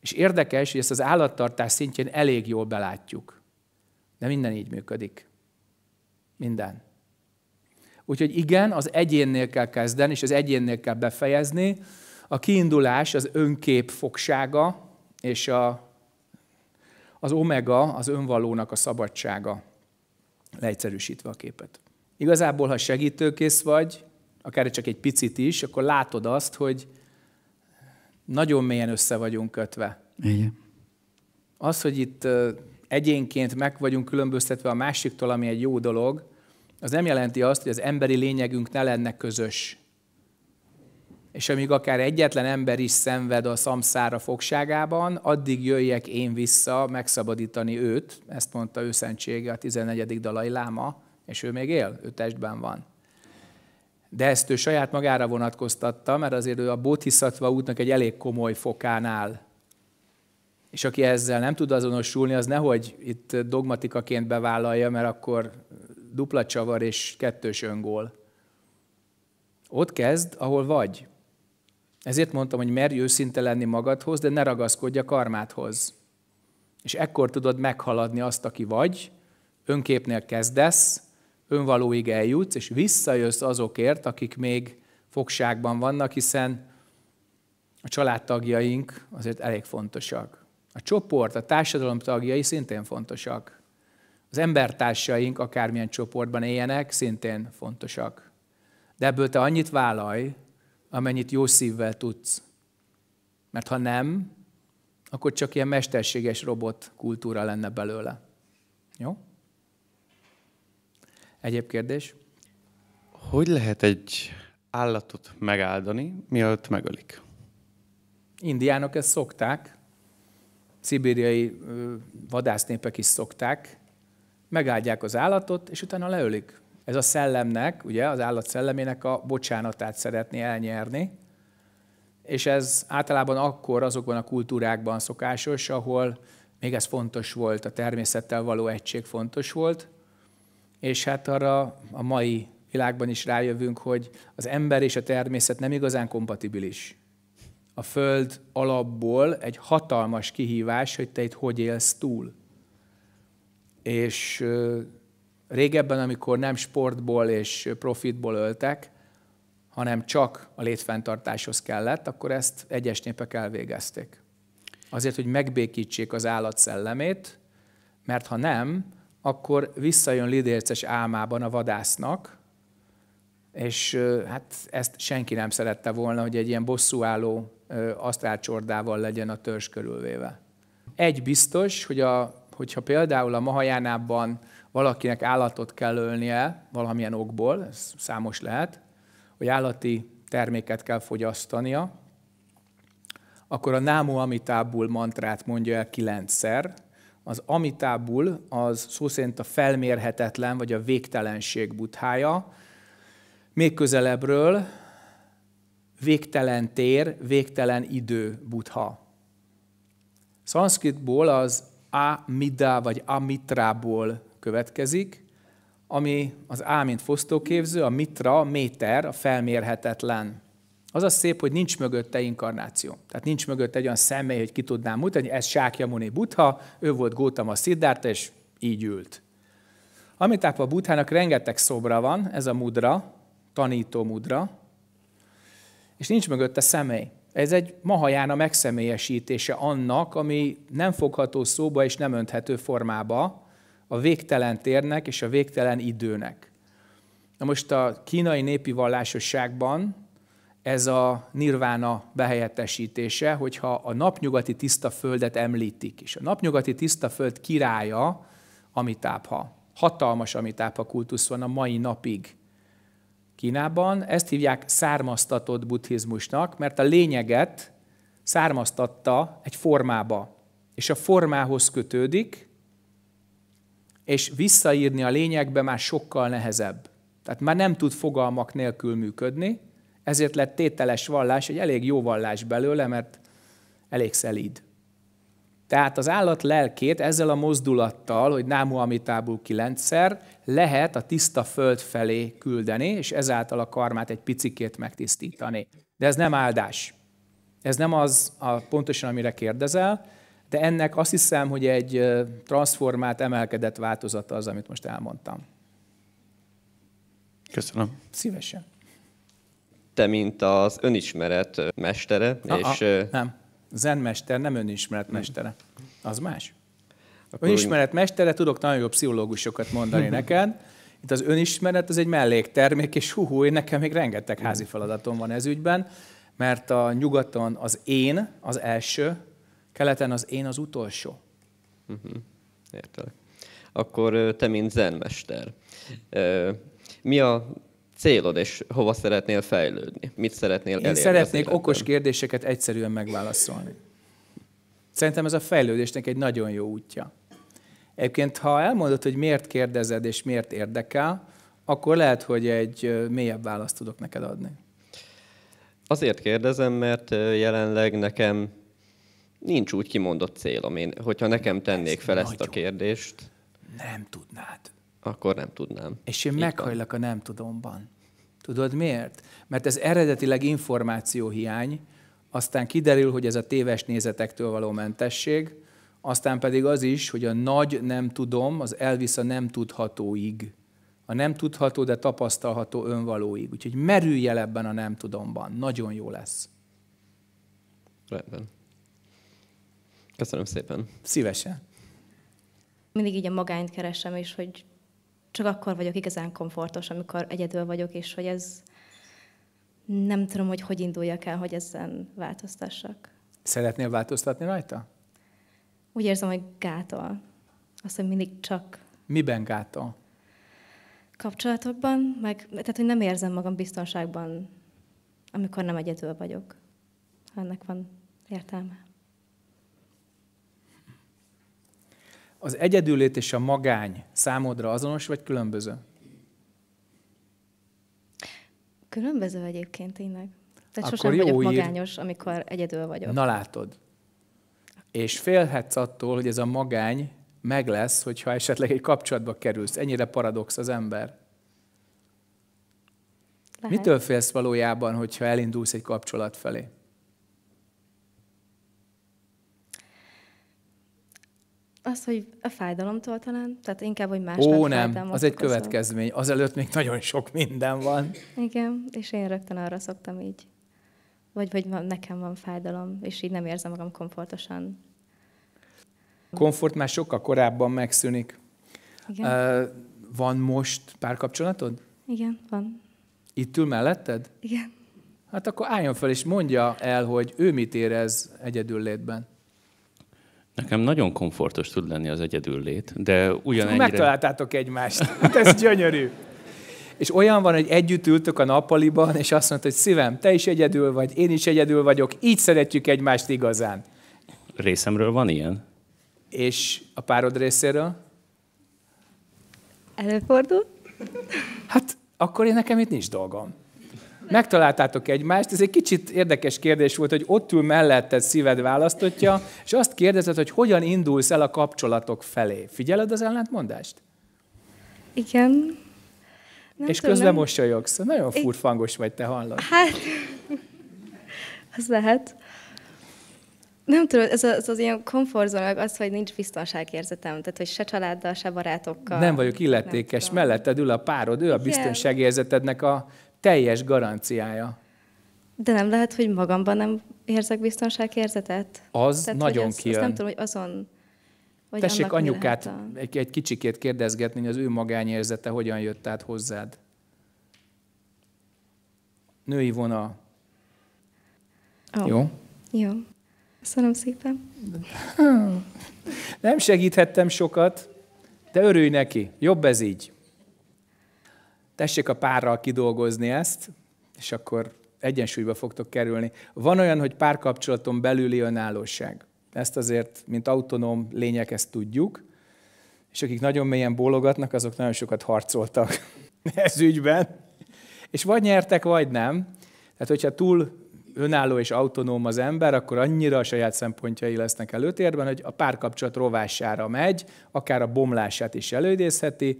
És érdekes, hogy ezt az állattartás szintjén elég jól belátjuk. De minden így működik. Minden. Úgyhogy igen, az egyénnél kell kezdeni, és az egyénnél kell befejezni. A kiindulás az önkép fogsága, és a, az omega az önvalónak a szabadsága leegyszerűsítve a képet. Igazából, ha segítőkész vagy, akár csak egy picit is, akkor látod azt, hogy nagyon mélyen össze vagyunk kötve. Igen. Az, hogy itt egyénként meg vagyunk különböztetve a másiktól, ami egy jó dolog, az nem jelenti azt, hogy az emberi lényegünk ne lenne közös és amíg akár egyetlen ember is szenved a szamszára fogságában, addig jöjjek én vissza megszabadítani őt, ezt mondta őszentsége a 14. dalai láma, és ő még él, ő testben van. De ezt ő saját magára vonatkoztatta, mert azért ő a bodhisattva útnak egy elég komoly fokán áll. És aki ezzel nem tud azonosulni, az nehogy itt dogmatikaként bevállalja, mert akkor dupla csavar és kettős öngól. Ott kezd, ahol vagy. Ezért mondtam, hogy merj őszinte lenni magadhoz, de ne ragaszkodj a karmádhoz. És ekkor tudod meghaladni azt, aki vagy, önképnél kezdesz, önvalóig eljutsz, és visszajössz azokért, akik még fogságban vannak, hiszen a családtagjaink azért elég fontosak. A csoport, a társadalom tagjai szintén fontosak. Az embertársaink, akármilyen csoportban éljenek, szintén fontosak. De ebből te annyit vállalj, amennyit jó szívvel tudsz. Mert ha nem, akkor csak ilyen mesterséges robot kultúra lenne belőle. Jó? Egyéb kérdés? Hogy lehet egy állatot megáldani, mielőtt megölik? Indiánok ezt szokták, szibériai vadásznépek is szokták, megáldják az állatot, és utána leölik. Ez a szellemnek, ugye, az állat szellemének a bocsánatát szeretné elnyerni, és ez általában akkor azokban a kultúrákban szokásos, ahol még ez fontos volt, a természettel való egység fontos volt, és hát arra a mai világban is rájövünk, hogy az ember és a természet nem igazán kompatibilis. A Föld alapból egy hatalmas kihívás, hogy te itt hogy élsz túl. És Régebben, amikor nem sportból és profitból öltek, hanem csak a létfenntartáshoz kellett, akkor ezt egyes népek elvégezték. Azért, hogy megbékítsék az állat szellemét, mert ha nem, akkor visszajön lidérces álmában a vadásznak, és hát ezt senki nem szerette volna, hogy egy ilyen bosszúálló asztrálcsordával legyen a törzs körülvéve. Egy biztos, hogy a, hogyha például a Mahajánában valakinek állatot kell ölnie valamilyen okból, ez számos lehet, hogy állati terméket kell fogyasztania, akkor a námu amitábul mantrát mondja el kilencszer. Az amitábul az szó szerint a felmérhetetlen vagy a végtelenség buthája. Még közelebbről végtelen tér, végtelen idő butha. Szanszkritból az amida vagy amitrából következik, ami az A, mint fosztóképző, a mitra, a méter, a felmérhetetlen. Az az szép, hogy nincs mögötte inkarnáció. Tehát nincs mögötte egy olyan személy, hogy ki tudnám mutatni, ez Sákyamuni Butha, ő volt Gótama Siddhárta, és így ült. Amitápa Buthának rengeteg szobra van, ez a mudra, tanító mudra, és nincs mögötte személy. Ez egy mahajána megszemélyesítése annak, ami nem fogható szóba és nem önthető formába, a végtelen térnek és a végtelen időnek. Na most a kínai népi vallásosságban ez a nirvána behelyettesítése, hogyha a napnyugati tiszta földet említik. És a napnyugati tiszta föld királya Amitábha. Hatalmas Amitábha kultusz van a mai napig Kínában. Ezt hívják származtatott buddhizmusnak, mert a lényeget származtatta egy formába. És a formához kötődik, és visszaírni a lényegbe már sokkal nehezebb. Tehát már nem tud fogalmak nélkül működni, ezért lett tételes vallás, egy elég jó vallás belőle, mert elég szelíd. Tehát az állat lelkét ezzel a mozdulattal, hogy Námu amitából kilencszer, lehet a tiszta föld felé küldeni, és ezáltal a karmát egy picikét megtisztítani. De ez nem áldás. Ez nem az a, pontosan, amire kérdezel, de ennek azt hiszem, hogy egy transformált, emelkedett változata az, amit most elmondtam. Köszönöm. Szívesen. Te, mint az önismeret mestere, Aha, és... Nem, zenmester nem önismeret mestere. Hmm. Az más. Akkor önismeret mestere, tudok nagyon jó pszichológusokat mondani neked. Itt az önismeret, az egy melléktermék, és hú, hú, én nekem még rengeteg házi hmm. feladatom van ez ügyben, mert a nyugaton az én az első, Keleten az én az utolsó. Uh-huh. Értelek. Akkor te, mint zenmester, mi a célod, és hova szeretnél fejlődni? Mit szeretnél elérni? Én elérni? szeretnék okos kérdéseket egyszerűen megválaszolni. Szerintem ez a fejlődésnek egy nagyon jó útja. Egyébként, ha elmondod, hogy miért kérdezed és miért érdekel, akkor lehet, hogy egy mélyebb választ tudok neked adni. Azért kérdezem, mert jelenleg nekem Nincs úgy kimondott célom. Én, hogyha nekem tennék ez fel ezt a kérdést... Nem tudnád. Akkor nem tudnám. És én meghajlak a nem tudomban. Tudod miért? Mert ez eredetileg információhiány, aztán kiderül, hogy ez a téves nézetektől való mentesség, aztán pedig az is, hogy a nagy nem tudom, az elvisz a nem tudhatóig. A nem tudható, de tapasztalható önvalóig. Úgyhogy merülj el ebben a nem tudomban. Nagyon jó lesz. Rendben. Köszönöm szépen. Szívesen. Mindig így a magányt keresem, és hogy csak akkor vagyok igazán komfortos, amikor egyedül vagyok, és hogy ez nem tudom, hogy hogy induljak el, hogy ezen változtassak. Szeretnél változtatni rajta? Úgy érzem, hogy gátol. Azt, hogy mindig csak... Miben gátol? Kapcsolatokban, meg, tehát, hogy nem érzem magam biztonságban, amikor nem egyedül vagyok. Ennek van értelme. Az egyedülét és a magány számodra azonos vagy különböző? Különböző egyébként tényleg. Tehát Akkor sosem jó vagyok ír. magányos, amikor egyedül vagyok. Na látod. És félhetsz attól, hogy ez a magány meg lesz, hogyha esetleg egy kapcsolatba kerülsz. Ennyire paradox az ember. Lehet. Mitől félsz valójában, hogyha elindulsz egy kapcsolat felé? Az, hogy a fájdalomtól talán, tehát inkább, hogy más Ó, nem, az egy szóval. következmény. Azelőtt még nagyon sok minden van. Igen, és én rögtön arra szoktam így, vagy hogy nekem van fájdalom, és így nem érzem magam komfortosan. Komfort már sokkal korábban megszűnik. Igen. Uh, van most párkapcsolatod? Igen, van. Itt ül melletted? Igen. Hát akkor álljon fel és mondja el, hogy ő mit érez egyedül létben. Nekem nagyon komfortos tud lenni az egyedül lét, de ugyanennyire... Megtaláltátok egymást. Hát ez gyönyörű. És olyan van, hogy együtt ültök a nappaliban, és azt mondta, hogy szívem, te is egyedül vagy, én is egyedül vagyok, így szeretjük egymást igazán. Részemről van ilyen? És a párod részéről? Előfordul. Hát akkor én nekem itt nincs dolgom megtaláltátok egymást, ez egy kicsit érdekes kérdés volt, hogy ott ül melletted szíved választotja, és azt kérdezed, hogy hogyan indulsz el a kapcsolatok felé. Figyeled az ellentmondást? Igen. Nem és közben nem... mosolyogsz. Nagyon furfangos vagy, te hallod. Hát, az lehet. Nem tudom, ez az, az ilyen komfortzónak az, hogy nincs biztonságérzetem, tehát hogy se családdal, se barátokkal. Nem vagyok illetékes, nem melletted ül a párod, ő a biztonságérzetednek a teljes garanciája. De nem lehet, hogy magamban nem érzek biztonságérzetet? Az Tehát, nagyon az, kijön. nem tudom, hogy azon... Vagy Tessék anyukát a... egy, egy kicsikét kérdezgetni, hogy az ő magányérzete hogyan jött át hozzád. Női vonal. Oh. Jó? Jó. Köszönöm szépen. Nem segíthettem sokat, de örülj neki. Jobb ez így tessék a párral kidolgozni ezt, és akkor egyensúlyba fogtok kerülni. Van olyan, hogy párkapcsolaton belüli önállóság. Ezt azért, mint autonóm lények, ezt tudjuk. És akik nagyon mélyen bólogatnak, azok nagyon sokat harcoltak ez ügyben. És vagy nyertek, vagy nem. Tehát, hogyha túl önálló és autonóm az ember, akkor annyira a saját szempontjai lesznek előtérben, hogy a párkapcsolat rovására megy, akár a bomlását is előidézheti,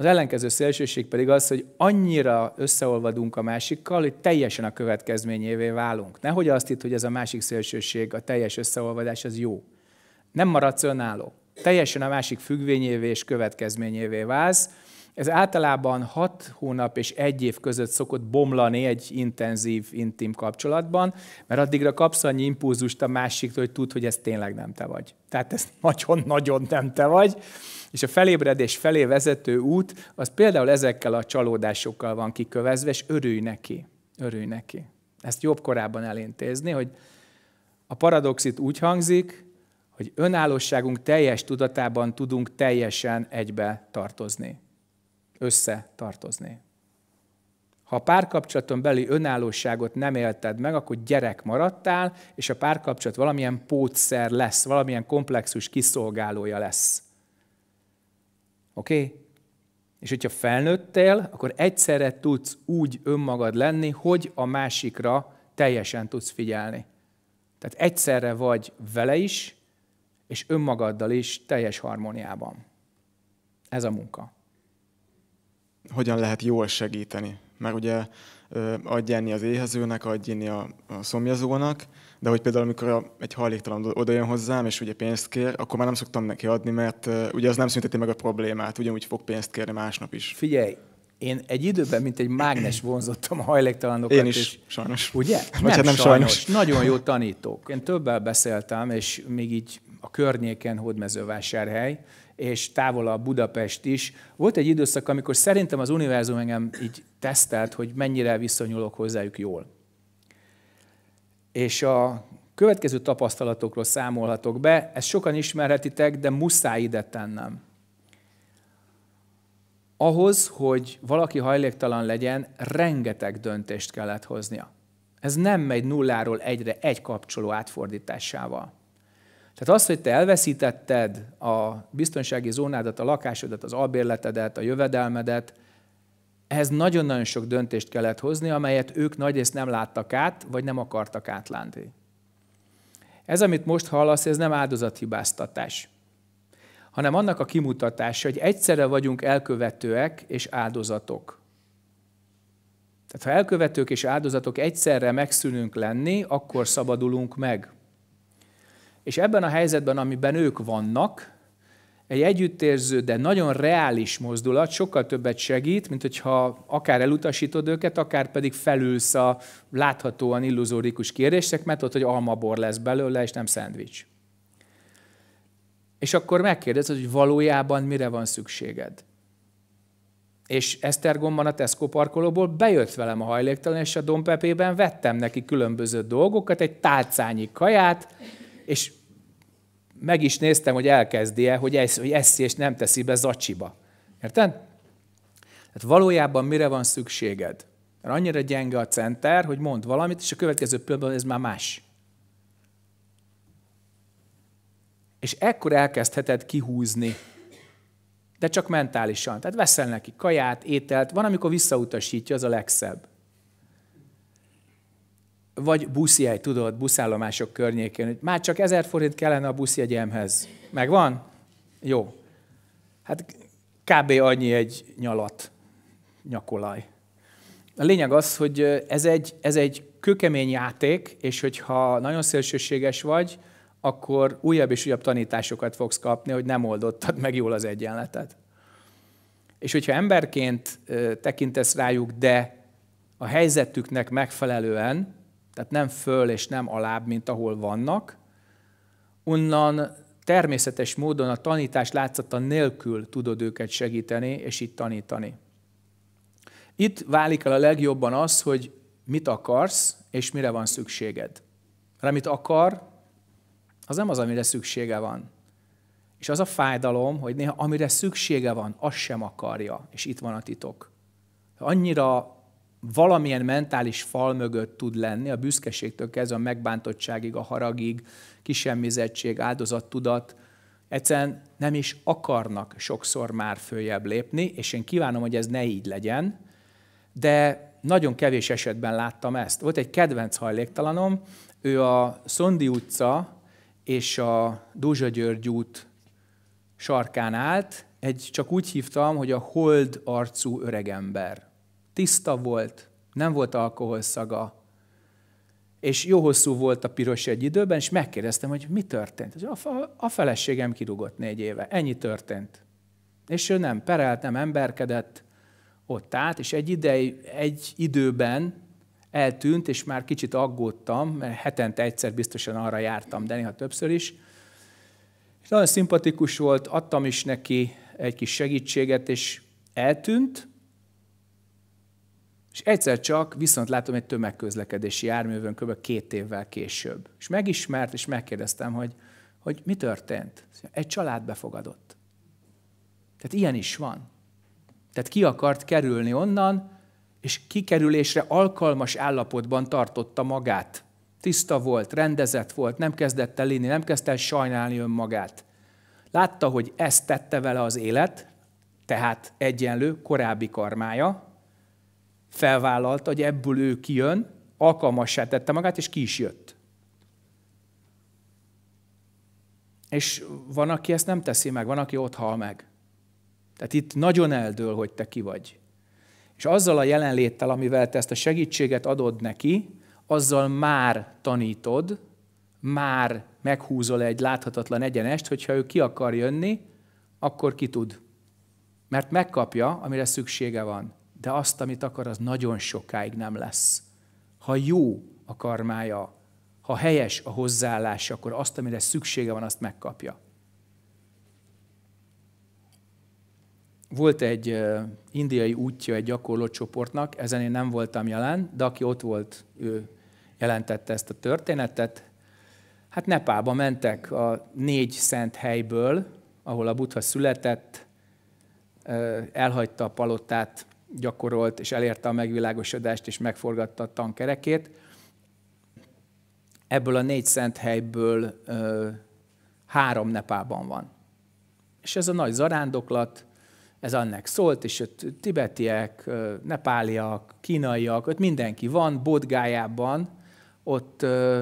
az ellenkező szélsőség pedig az, hogy annyira összeolvadunk a másikkal, hogy teljesen a következményévé válunk. Nehogy azt itt, hogy ez a másik szélsőség, a teljes összeolvadás, az jó. Nem maradsz önálló. Teljesen a másik függvényévé és következményévé válsz, ez általában hat hónap és egy év között szokott bomlani egy intenzív, intim kapcsolatban, mert addigra kapsz annyi impulzust a másiktól, hogy tud, hogy ez tényleg nem te vagy. Tehát ez nagyon-nagyon nem te vagy. És a felébredés felé vezető út, az például ezekkel a csalódásokkal van kikövezve, és örülj neki. Örülj neki. Ezt jobb korábban elintézni, hogy a paradoxit úgy hangzik, hogy önállóságunk teljes tudatában tudunk teljesen egybe tartozni összetartozni. Ha a párkapcsolaton beli önállóságot nem élted meg, akkor gyerek maradtál, és a párkapcsolat valamilyen pótszer lesz, valamilyen komplexus kiszolgálója lesz. Oké? Okay? És hogyha felnőttél, akkor egyszerre tudsz úgy önmagad lenni, hogy a másikra teljesen tudsz figyelni. Tehát egyszerre vagy vele is, és önmagaddal is teljes harmóniában. Ez a munka hogyan lehet jól segíteni. Mert ugye adj enni az éhezőnek, adj a, a szomjazónak, de hogy például amikor egy hajléktalan oda jön hozzám, és ugye pénzt kér, akkor már nem szoktam neki adni, mert ugye az nem szünteti meg a problémát, ugyanúgy fog pénzt kérni másnap is. Figyelj, én egy időben, mint egy mágnes vonzottam a hajléktalanokat. Én is, és, sajnos. Ugye? Vagy hát nem, hát nem sajnos. sajnos. Nagyon jó tanítók. Én többel beszéltem, és még így a környéken, Hódmezővásárhely, és távolabb Budapest is. Volt egy időszak, amikor szerintem az univerzum engem így tesztelt, hogy mennyire viszonyulok hozzájuk jól. És a következő tapasztalatokról számolhatok be, ezt sokan ismerhetitek, de muszáj ide tennem. Ahhoz, hogy valaki hajléktalan legyen, rengeteg döntést kellett hoznia. Ez nem megy nulláról egyre egy kapcsoló átfordításával. Tehát az, hogy te elveszítetted a biztonsági zónádat, a lakásodat, az albérletedet, a jövedelmedet, ehhez nagyon-nagyon sok döntést kellett hozni, amelyet ők nagyrészt nem láttak át, vagy nem akartak átlátni. Ez, amit most hallasz, ez nem áldozathibáztatás, hanem annak a kimutatása, hogy egyszerre vagyunk elkövetőek és áldozatok. Tehát ha elkövetők és áldozatok egyszerre megszűnünk lenni, akkor szabadulunk meg – és ebben a helyzetben, amiben ők vannak, egy együttérző, de nagyon reális mozdulat sokkal többet segít, mint hogyha akár elutasítod őket, akár pedig felülsz a láthatóan illuzórikus kérdések, mert ott, hogy almabor lesz belőle, és nem szendvics. És akkor megkérdezed, hogy valójában mire van szükséged. És Esztergomban a Tesco parkolóból bejött velem a hajléktalan, és a Dompepében vettem neki különböző dolgokat, egy tálcányi kaját, és meg is néztem, hogy elkezdi-e, hogy, esz, hogy eszi és nem teszi be zacsiba. Érted? Tehát valójában mire van szükséged? Mert annyira gyenge a center, hogy mond valamit, és a következő pillanatban ez már más. És ekkor elkezdheted kihúzni. De csak mentálisan. Tehát veszel neki kaját, ételt. Van, amikor visszautasítja, az a legszebb vagy buszjegy, tudod, buszállomások környékén, hogy már csak 1000 forint kellene a buszjegyemhez. Megvan? Jó. Hát kb. annyi egy nyalat, nyakolaj. A lényeg az, hogy ez egy, ez egy kőkemény játék, és hogyha nagyon szélsőséges vagy, akkor újabb és újabb tanításokat fogsz kapni, hogy nem oldottad meg jól az egyenletet. És hogyha emberként tekintesz rájuk, de a helyzetüknek megfelelően tehát nem föl és nem alább, mint ahol vannak, onnan természetes módon a tanítás látszata nélkül tudod őket segíteni, és itt tanítani. Itt válik el a legjobban az, hogy mit akarsz, és mire van szükséged. Mert amit akar, az nem az, amire szüksége van. És az a fájdalom, hogy néha amire szüksége van, azt sem akarja. És itt van a titok. Annyira valamilyen mentális fal mögött tud lenni, a büszkeségtől kezdve a megbántottságig, a haragig, kisemmizettség, áldozattudat, egyszerűen nem is akarnak sokszor már följebb lépni, és én kívánom, hogy ez ne így legyen, de nagyon kevés esetben láttam ezt. Volt egy kedvenc hajléktalanom, ő a Szondi utca és a Dózsa György út sarkán állt, egy, csak úgy hívtam, hogy a hold arcú öregember tiszta volt, nem volt alkoholszaga, és jó hosszú volt a piros egy időben, és megkérdeztem, hogy mi történt. A feleségem kirúgott négy éve, ennyi történt. És ő nem perelt, nem emberkedett ott át, és egy, idej, egy időben eltűnt, és már kicsit aggódtam, mert hetente egyszer biztosan arra jártam, de néha többször is. És nagyon szimpatikus volt, adtam is neki egy kis segítséget, és eltűnt, és egyszer csak viszont látom egy tömegközlekedési járművön kb. két évvel később. És megismert, és megkérdeztem, hogy, hogy mi történt. Egy család befogadott. Tehát ilyen is van. Tehát ki akart kerülni onnan, és kikerülésre alkalmas állapotban tartotta magát. Tiszta volt, rendezett volt, nem kezdett el inni, nem kezdte el sajnálni önmagát. Látta, hogy ezt tette vele az élet, tehát egyenlő korábbi karmája, felvállalta, hogy ebből ő kijön, alkalmassá tette magát, és ki is jött. És van, aki ezt nem teszi meg, van, aki ott hal meg. Tehát itt nagyon eldől, hogy te ki vagy. És azzal a jelenléttel, amivel te ezt a segítséget adod neki, azzal már tanítod, már meghúzol egy láthatatlan egyenest, hogyha ő ki akar jönni, akkor ki tud. Mert megkapja, amire szüksége van de azt, amit akar, az nagyon sokáig nem lesz. Ha jó a karmája, ha helyes a hozzáállás, akkor azt, amire szüksége van, azt megkapja. Volt egy indiai útja egy gyakorló csoportnak, ezen én nem voltam jelen, de aki ott volt, ő jelentette ezt a történetet. Hát Nepába mentek a négy szent helyből, ahol a Buddha született, elhagyta a palotát, gyakorolt és elérte a megvilágosodást és megforgatta a tankerekét. Ebből a négy szent helyből ö, három Nepában van. És ez a nagy zarándoklat, ez annak szólt, és ott tibetiek, nepáliak, kínaiak, ott mindenki van, bodgájában, ott ö,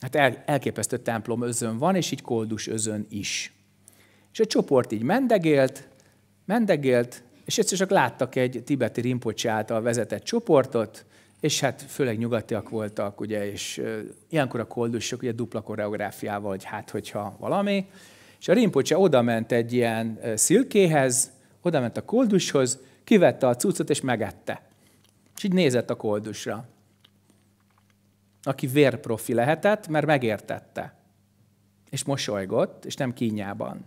hát el, elképesztő templom özön van, és így koldus özön is. És a csoport így mendegélt, mendegélt, és egyszer csak láttak egy tibeti rimpocsi által vezetett csoportot, és hát főleg nyugatiak voltak, ugye, és ilyenkor a koldusok ugye dupla koreográfiával, hogy hát hogyha valami. És a oda odament egy ilyen szilkéhez, odament a koldushoz, kivette a cuccot és megette. És így nézett a koldusra. Aki vérprofi lehetett, mert megértette. És mosolygott, és nem kínjában.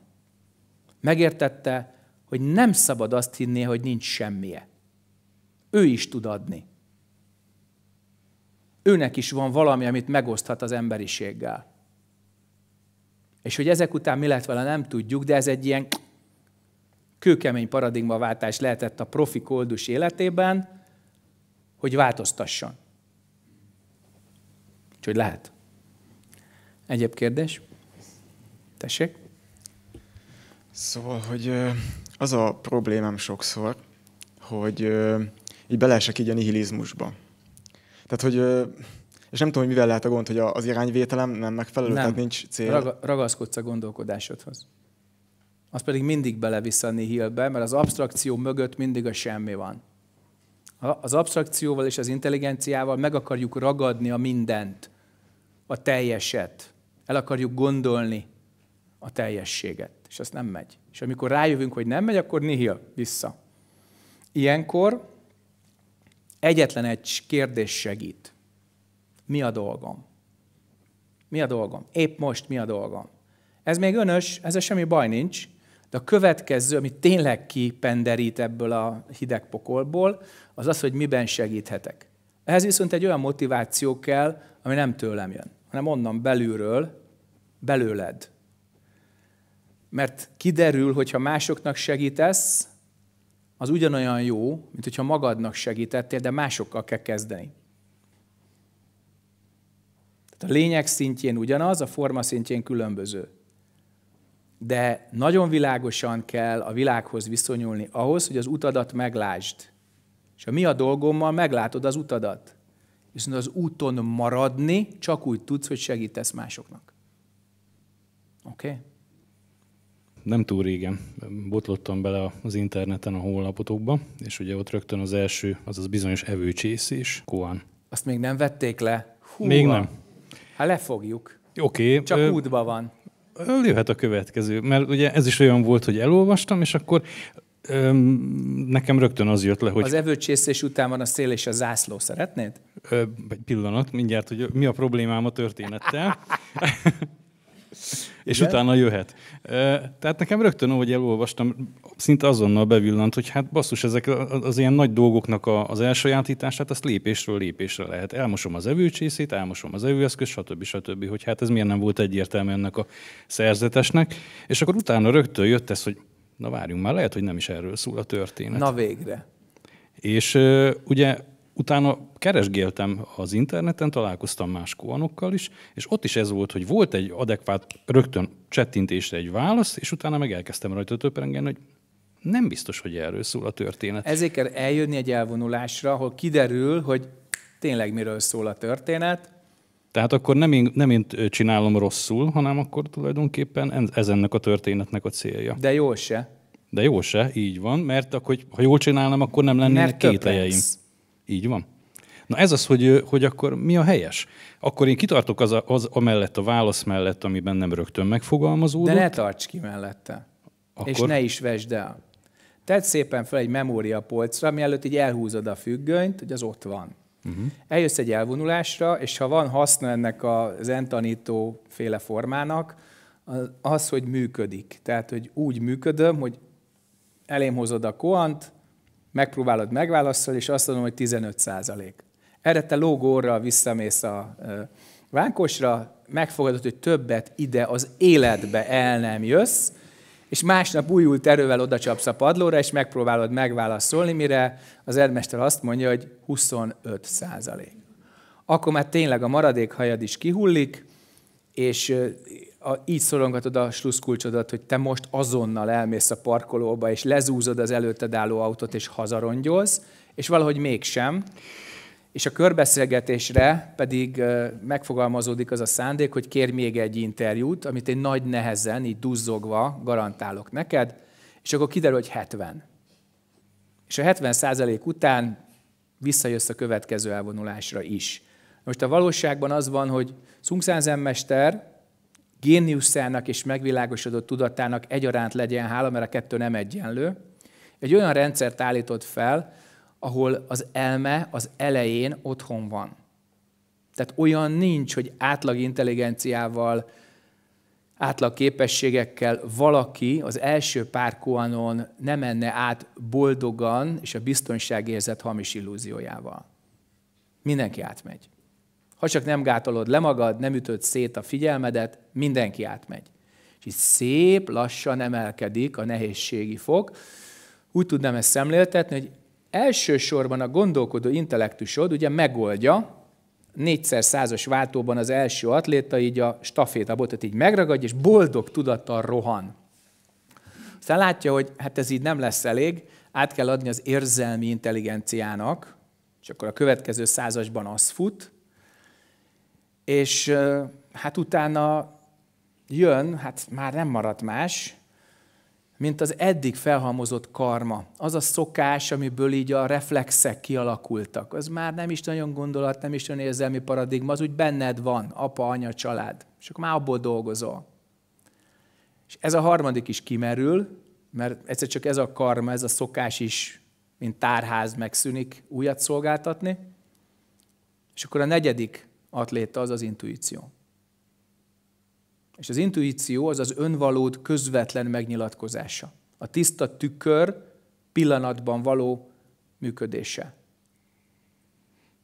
Megértette, hogy nem szabad azt hinni, hogy nincs semmije. Ő is tud adni. Őnek is van valami, amit megoszthat az emberiséggel. És hogy ezek után mi lett vele, nem tudjuk, de ez egy ilyen kőkemény paradigmaváltás lehetett a profi koldus életében, hogy változtasson. Úgyhogy lehet. Egyéb kérdés? Tessék? Szóval, hogy az a problémám sokszor, hogy ö, így beleesek így a nihilizmusba. Tehát, hogy ö, és nem tudom, hogy mivel lehet a gond, hogy az irányvételem nem megfelelő, nem. tehát nincs cél. Rag- ragaszkodsz a gondolkodásodhoz. Az pedig mindig belevisz a nihilbe, mert az abstrakció mögött mindig a semmi van. Az abstrakcióval és az intelligenciával meg akarjuk ragadni a mindent, a teljeset. El akarjuk gondolni, a teljességet. És ez nem megy. És amikor rájövünk, hogy nem megy, akkor nihil, vissza. Ilyenkor egyetlen egy kérdés segít. Mi a dolgom? Mi a dolgom? Épp most mi a dolgom? Ez még önös, ez semmi baj nincs, de a következő, ami tényleg kipenderít ebből a hideg pokolból, az az, hogy miben segíthetek. Ehhez viszont egy olyan motiváció kell, ami nem tőlem jön, hanem onnan belülről, belőled. Mert kiderül, hogy ha másoknak segítesz, az ugyanolyan jó, mint hogyha magadnak segítettél, de másokkal kell kezdeni. Tehát a lényeg szintjén ugyanaz, a forma szintjén különböző. De nagyon világosan kell a világhoz viszonyulni ahhoz, hogy az utadat meglásd. És a mi a dolgommal meglátod az utadat. Viszont az úton maradni csak úgy tudsz, hogy segítesz másoknak. Oké? Okay? nem túl régen botlottam bele az interneten a honlapotokba, és ugye ott rögtön az első, az az bizonyos evőcsészés, koan. Azt még nem vették le? Hú, még van. nem. Hát lefogjuk. Oké. Okay, Csak ö... útba van. Jöhet a következő, mert ugye ez is olyan volt, hogy elolvastam, és akkor öm, nekem rögtön az jött le, hogy... Az evőcsészés után van a szél és a zászló, szeretnéd? Ö, egy pillanat, mindjárt, hogy mi a problémám a történettel. és utána jöhet. Tehát nekem rögtön, ahogy elolvastam, szinte azonnal bevillant, hogy hát basszus, ezek az ilyen nagy dolgoknak az elsajátítását, azt lépésről lépésre lehet. Elmosom az evőcsészét, elmosom az evőeszköz, stb. stb. Hogy hát ez miért nem volt egyértelmű ennek a szerzetesnek. És akkor utána rögtön jött ez, hogy na várjunk már, lehet, hogy nem is erről szól a történet. Na végre. És ugye utána keresgéltem az interneten, találkoztam más koanokkal is, és ott is ez volt, hogy volt egy adekvát rögtön csettintésre egy válasz, és utána meg elkezdtem rajta töprengeni, hogy nem biztos, hogy erről szól a történet. Ezért kell eljönni egy elvonulásra, ahol kiderül, hogy tényleg miről szól a történet. Tehát akkor nem én, nem én csinálom rosszul, hanem akkor tulajdonképpen ez ennek a történetnek a célja. De jó se. De jó se, így van, mert akkor, ha jól csinálnám, akkor nem lennének mert kételjeim. Lesz. Így van. Na ez az, hogy, hogy akkor mi a helyes? Akkor én kitartok az, a, az amellett a válasz mellett, ami bennem rögtön megfogalmazódott. De ne tarts ki mellette. Akkor... És ne is vesd el. Tedd szépen fel egy memóriapolcra, mielőtt így elhúzod a függönyt, hogy az ott van. Uh-huh. Eljössz egy elvonulásra, és ha van haszna ennek a zentanító féle formának, az, hogy működik. Tehát, hogy úgy működöm, hogy elém hozod a koant, megpróbálod megválaszolni, és azt mondom, hogy 15 százalék. Erre te lógórral visszamész a vánkosra, megfogadod, hogy többet ide az életbe el nem jössz, és másnap újult erővel csapsz a padlóra, és megpróbálod megválaszolni, mire az ermester azt mondja, hogy 25 százalék. Akkor már tényleg a maradék hajad is kihullik, és a, így szorongatod a sluszkulcsodat, hogy te most azonnal elmész a parkolóba, és lezúzod az előtted álló autót, és hazarongyolsz, és valahogy mégsem. És a körbeszélgetésre pedig megfogalmazódik az a szándék, hogy kérj még egy interjút, amit én nagy nehezen, így duzzogva garantálok neked, és akkor kiderül, hogy 70. És a 70 százalék után visszajössz a következő elvonulásra is. Most a valóságban az van, hogy Szungszázemmester géniuszának és megvilágosodott tudatának egyaránt legyen hála, mert a kettő nem egyenlő. Egy olyan rendszert állított fel, ahol az elme az elején otthon van. Tehát olyan nincs, hogy átlag intelligenciával, átlag képességekkel valaki az első pár koanon nem menne át boldogan és a biztonságérzet hamis illúziójával. Mindenki átmegy. Ha csak nem gátolod le magad, nem ütöd szét a figyelmedet, mindenki átmegy. És így szép lassan emelkedik a nehézségi fok. Úgy tudnám ezt szemléltetni, hogy elsősorban a gondolkodó intellektusod ugye megoldja, négyszer százas váltóban az első atléta így a stafétabotot így megragadja, és boldog tudattal rohan. Aztán látja, hogy hát ez így nem lesz elég, át kell adni az érzelmi intelligenciának, és akkor a következő százasban az fut, és hát utána jön, hát már nem maradt más, mint az eddig felhalmozott karma. Az a szokás, amiből így a reflexek kialakultak. Az már nem is nagyon gondolat, nem is nagyon érzelmi paradigma, az úgy benned van, apa, anya, család. És akkor már abból dolgozol. És ez a harmadik is kimerül, mert egyszer csak ez a karma, ez a szokás is, mint tárház megszűnik újat szolgáltatni. És akkor a negyedik atléta az az intuíció. És az intuíció az az önvalód közvetlen megnyilatkozása. A tiszta tükör pillanatban való működése.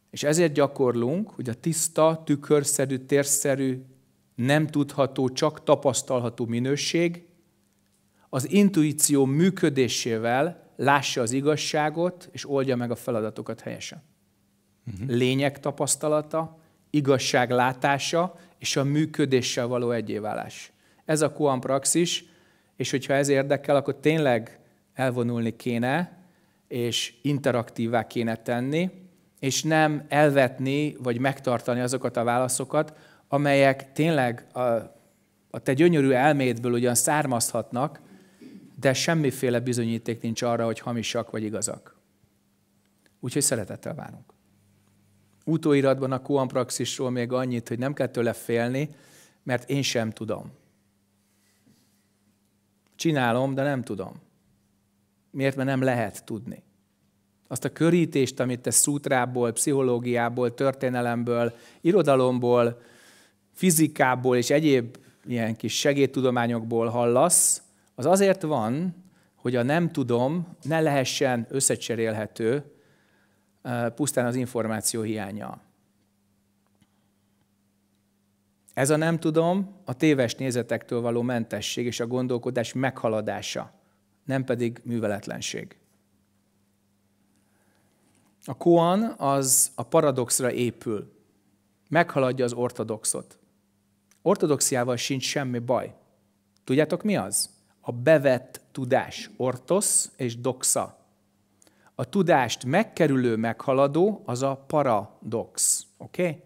És ezért gyakorlunk, hogy a tiszta, tükörszerű, térszerű, nem tudható, csak tapasztalható minőség az intuíció működésével lássa az igazságot, és oldja meg a feladatokat helyesen. Uh-huh. Lényeg tapasztalata, igazság látása és a működéssel való egyéválás. Ez a kuan praxis, és hogyha ez érdekel, akkor tényleg elvonulni kéne, és interaktívvá kéne tenni, és nem elvetni vagy megtartani azokat a válaszokat, amelyek tényleg a, a te gyönyörű elmédből ugyan származhatnak, de semmiféle bizonyíték nincs arra, hogy hamisak vagy igazak. Úgyhogy szeretettel várunk utóiratban a koanpraxisról még annyit, hogy nem kell tőle félni, mert én sem tudom. Csinálom, de nem tudom. Miért? Mert nem lehet tudni. Azt a körítést, amit te szútrából, pszichológiából, történelemből, irodalomból, fizikából és egyéb ilyen kis segédtudományokból hallasz, az azért van, hogy a nem tudom ne lehessen összecserélhető pusztán az információ hiánya. Ez a nem tudom a téves nézetektől való mentesség és a gondolkodás meghaladása, nem pedig műveletlenség. A koan az a paradoxra épül, meghaladja az ortodoxot. Ortodoxiával sincs semmi baj. Tudjátok mi az? A bevett tudás, ortosz és doxa. A tudást megkerülő, meghaladó az a paradox. Oké? Okay?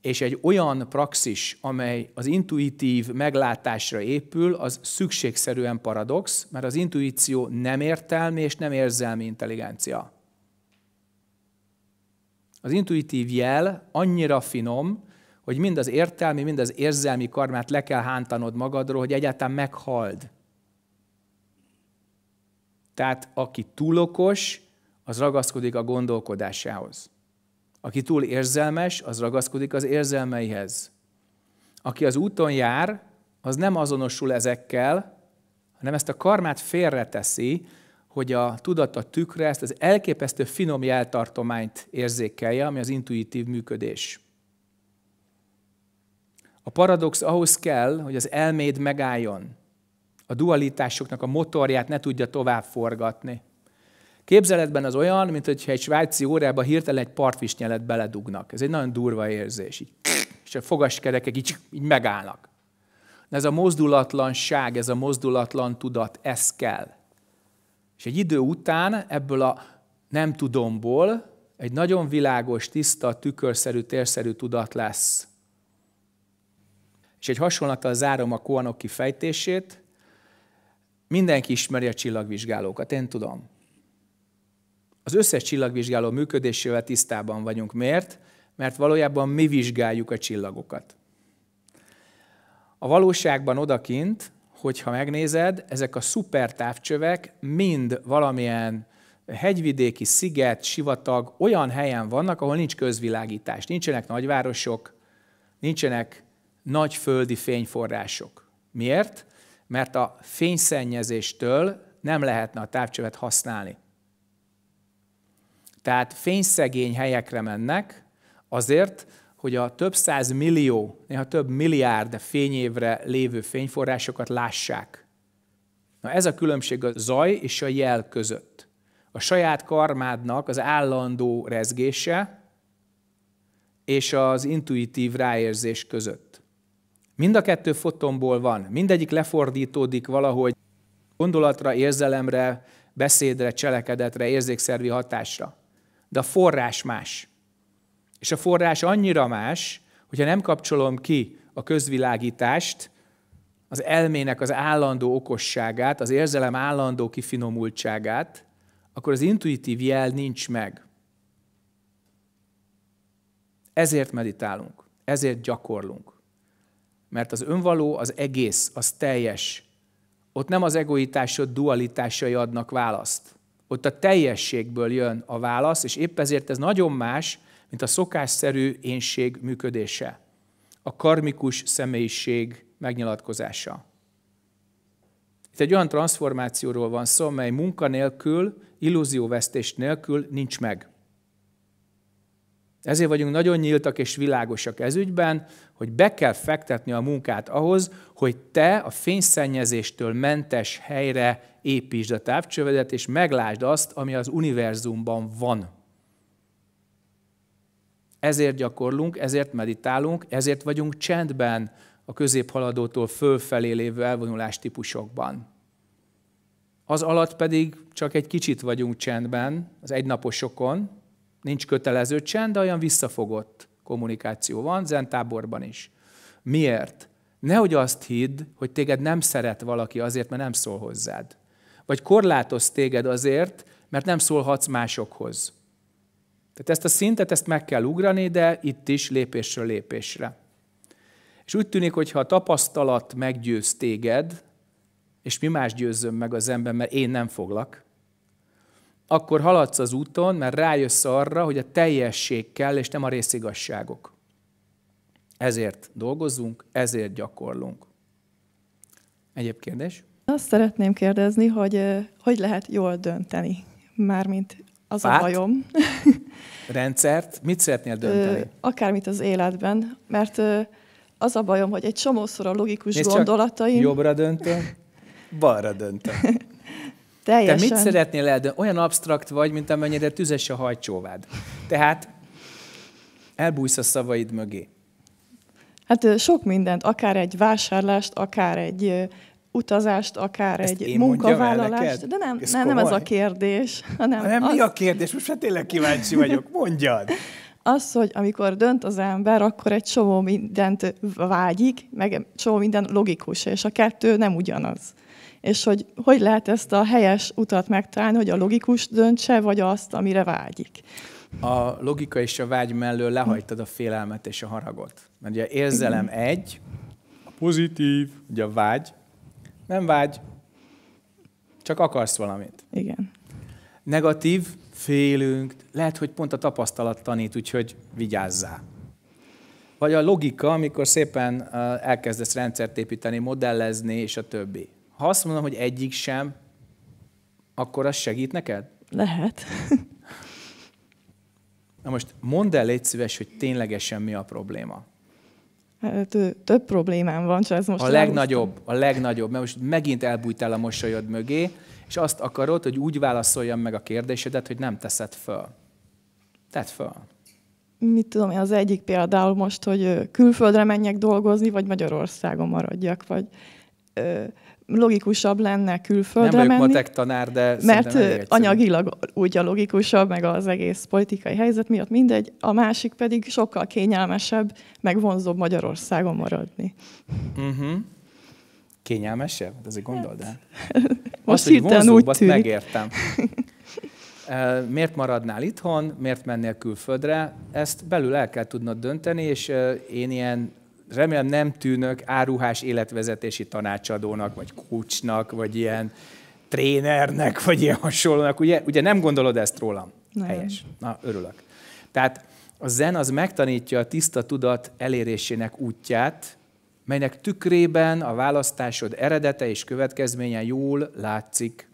És egy olyan praxis, amely az intuitív meglátásra épül, az szükségszerűen paradox, mert az intuíció nem értelmi és nem érzelmi intelligencia. Az intuitív jel annyira finom, hogy mind az értelmi, mind az érzelmi karmát le kell hántanod magadról, hogy egyáltalán meghald. Tehát aki túl okos, az ragaszkodik a gondolkodásához. Aki túl érzelmes, az ragaszkodik az érzelmeihez. Aki az úton jár, az nem azonosul ezekkel, hanem ezt a karmát félreteszi, hogy a a tükre ezt az elképesztő finom jeltartományt érzékelje, ami az intuitív működés. A paradox ahhoz kell, hogy az elméd megálljon, a dualitásoknak a motorját ne tudja tovább forgatni. Képzeletben az olyan, mint hogyha egy svájci órába hirtelen egy partvisnyelet beledugnak. Ez egy nagyon durva érzés. Így, és a fogaskerekek így, így megállnak. De ez a mozdulatlanság, ez a mozdulatlan tudat, ez kell. És egy idő után ebből a nem tudomból egy nagyon világos, tiszta, tükörszerű, térszerű tudat lesz. És egy hasonlattal zárom a koanoki fejtését, Mindenki ismeri a csillagvizsgálókat, én tudom. Az összes csillagvizsgáló működésével tisztában vagyunk. Miért? Mert valójában mi vizsgáljuk a csillagokat. A valóságban odakint, hogyha megnézed, ezek a szuper távcsövek mind valamilyen hegyvidéki, sziget, sivatag, olyan helyen vannak, ahol nincs közvilágítás, nincsenek nagyvárosok, nincsenek nagy földi fényforrások. Miért? mert a fényszennyezéstől nem lehetne a távcsövet használni. Tehát fényszegény helyekre mennek azért, hogy a több száz millió, néha több milliárd fényévre lévő fényforrásokat lássák. Na ez a különbség a zaj és a jel között. A saját karmádnak az állandó rezgése és az intuitív ráérzés között. Mind a kettő fotomból van, mindegyik lefordítódik valahogy gondolatra, érzelemre, beszédre, cselekedetre, érzékszervi hatásra. De a forrás más. És a forrás annyira más, hogyha nem kapcsolom ki a közvilágítást, az elmének az állandó okosságát, az érzelem állandó kifinomultságát, akkor az intuitív jel nincs meg. Ezért meditálunk, ezért gyakorlunk. Mert az önvaló, az egész, az teljes. Ott nem az egoitásod dualitásai adnak választ. Ott a teljességből jön a válasz, és épp ezért ez nagyon más, mint a szokásszerű énség működése. A karmikus személyiség megnyilatkozása. Itt egy olyan transformációról van szó, mely munka nélkül, illúzióvesztés nélkül nincs meg. Ezért vagyunk nagyon nyíltak és világosak ezügyben, hogy be kell fektetni a munkát ahhoz, hogy te a fényszennyezéstől mentes helyre építsd a távcsövedet, és meglásd azt, ami az univerzumban van. Ezért gyakorlunk, ezért meditálunk, ezért vagyunk csendben a középhaladótól fölfelé lévő elvonulás típusokban. Az alatt pedig csak egy kicsit vagyunk csendben, az egynaposokon, Nincs kötelező csend, de olyan visszafogott kommunikáció van, zentáborban is. Miért? Nehogy azt hidd, hogy téged nem szeret valaki azért, mert nem szól hozzád. Vagy korlátoz téged azért, mert nem szólhatsz másokhoz. Tehát ezt a szintet, ezt meg kell ugrani, de itt is lépésről lépésre. És úgy tűnik, hogy ha a tapasztalat meggyőz téged, és mi más győzzön meg az ember, mert én nem foglak, akkor haladsz az úton, mert rájössz arra, hogy a teljesség kell, és nem a részigasságok. Ezért dolgozunk, ezért gyakorlunk. Egyéb kérdés? Azt szeretném kérdezni, hogy hogy lehet jól dönteni? Mármint az Fát? a bajom. Rendszert? Mit szeretnél dönteni? Akármit az életben, mert az a bajom, hogy egy csomószor a logikus Nézd gondolataim... jobbra döntöm, balra döntöm. Teljesen. Te mit szeretnél de Olyan absztrakt vagy, mint amennyire tüzes a hajcsóvád. Tehát elbújsz a szavaid mögé. Hát sok mindent, akár egy vásárlást, akár egy utazást, akár Ezt egy munkavállalást. De nem, ez nem, nem ez a kérdés. Hanem nem, az... mi a kérdés? Most már tényleg kíváncsi vagyok. Mondjad! az, hogy amikor dönt az ember, akkor egy csomó mindent vágyik, meg egy csomó minden logikus, és a kettő nem ugyanaz és hogy hogy lehet ezt a helyes utat megtalálni, hogy a logikus döntse, vagy azt, amire vágyik. A logika és a vágy mellől lehajtad a félelmet és a haragot. Mert ugye érzelem egy, a pozitív, ugye a vágy, nem vágy, csak akarsz valamit. Igen. Negatív, félünk, lehet, hogy pont a tapasztalat tanít, úgyhogy vigyázzál. Vagy a logika, amikor szépen elkezdesz rendszert építeni, modellezni, és a többi ha azt mondom, hogy egyik sem, akkor az segít neked? Lehet. Na most mondd el, légy szíves, hogy ténylegesen mi a probléma. Hát, több problémám van, csak ez most... A legnagyobb, a legnagyobb, mert most megint elbújtál a mosolyod mögé, és azt akarod, hogy úgy válaszoljam meg a kérdésedet, hogy nem teszed föl. Tedd föl. Mit tudom én, az egyik például most, hogy külföldre menjek dolgozni, vagy Magyarországon maradjak, vagy logikusabb lenne külföldre Nem vagyok menni, matek tanár, de Mert anyagilag úgy a logikusabb, meg az egész politikai helyzet miatt mindegy, a másik pedig sokkal kényelmesebb, meg vonzóbb Magyarországon maradni. Uh-huh. Kényelmesebb? Hát azért gondold hát, el. Most azt, hirtelen úgy azt tűnik. megértem. Miért maradnál itthon, miért mennél külföldre? Ezt belül el kell tudnod dönteni, és én ilyen remélem nem tűnök áruhás életvezetési tanácsadónak, vagy kucsnak, vagy ilyen trénernek, vagy ilyen hasonlónak. Ugye, ugye nem gondolod ezt rólam? Nem. Helyes. Na, örülök. Tehát a zen az megtanítja a tiszta tudat elérésének útját, melynek tükrében a választásod eredete és következménye jól látszik.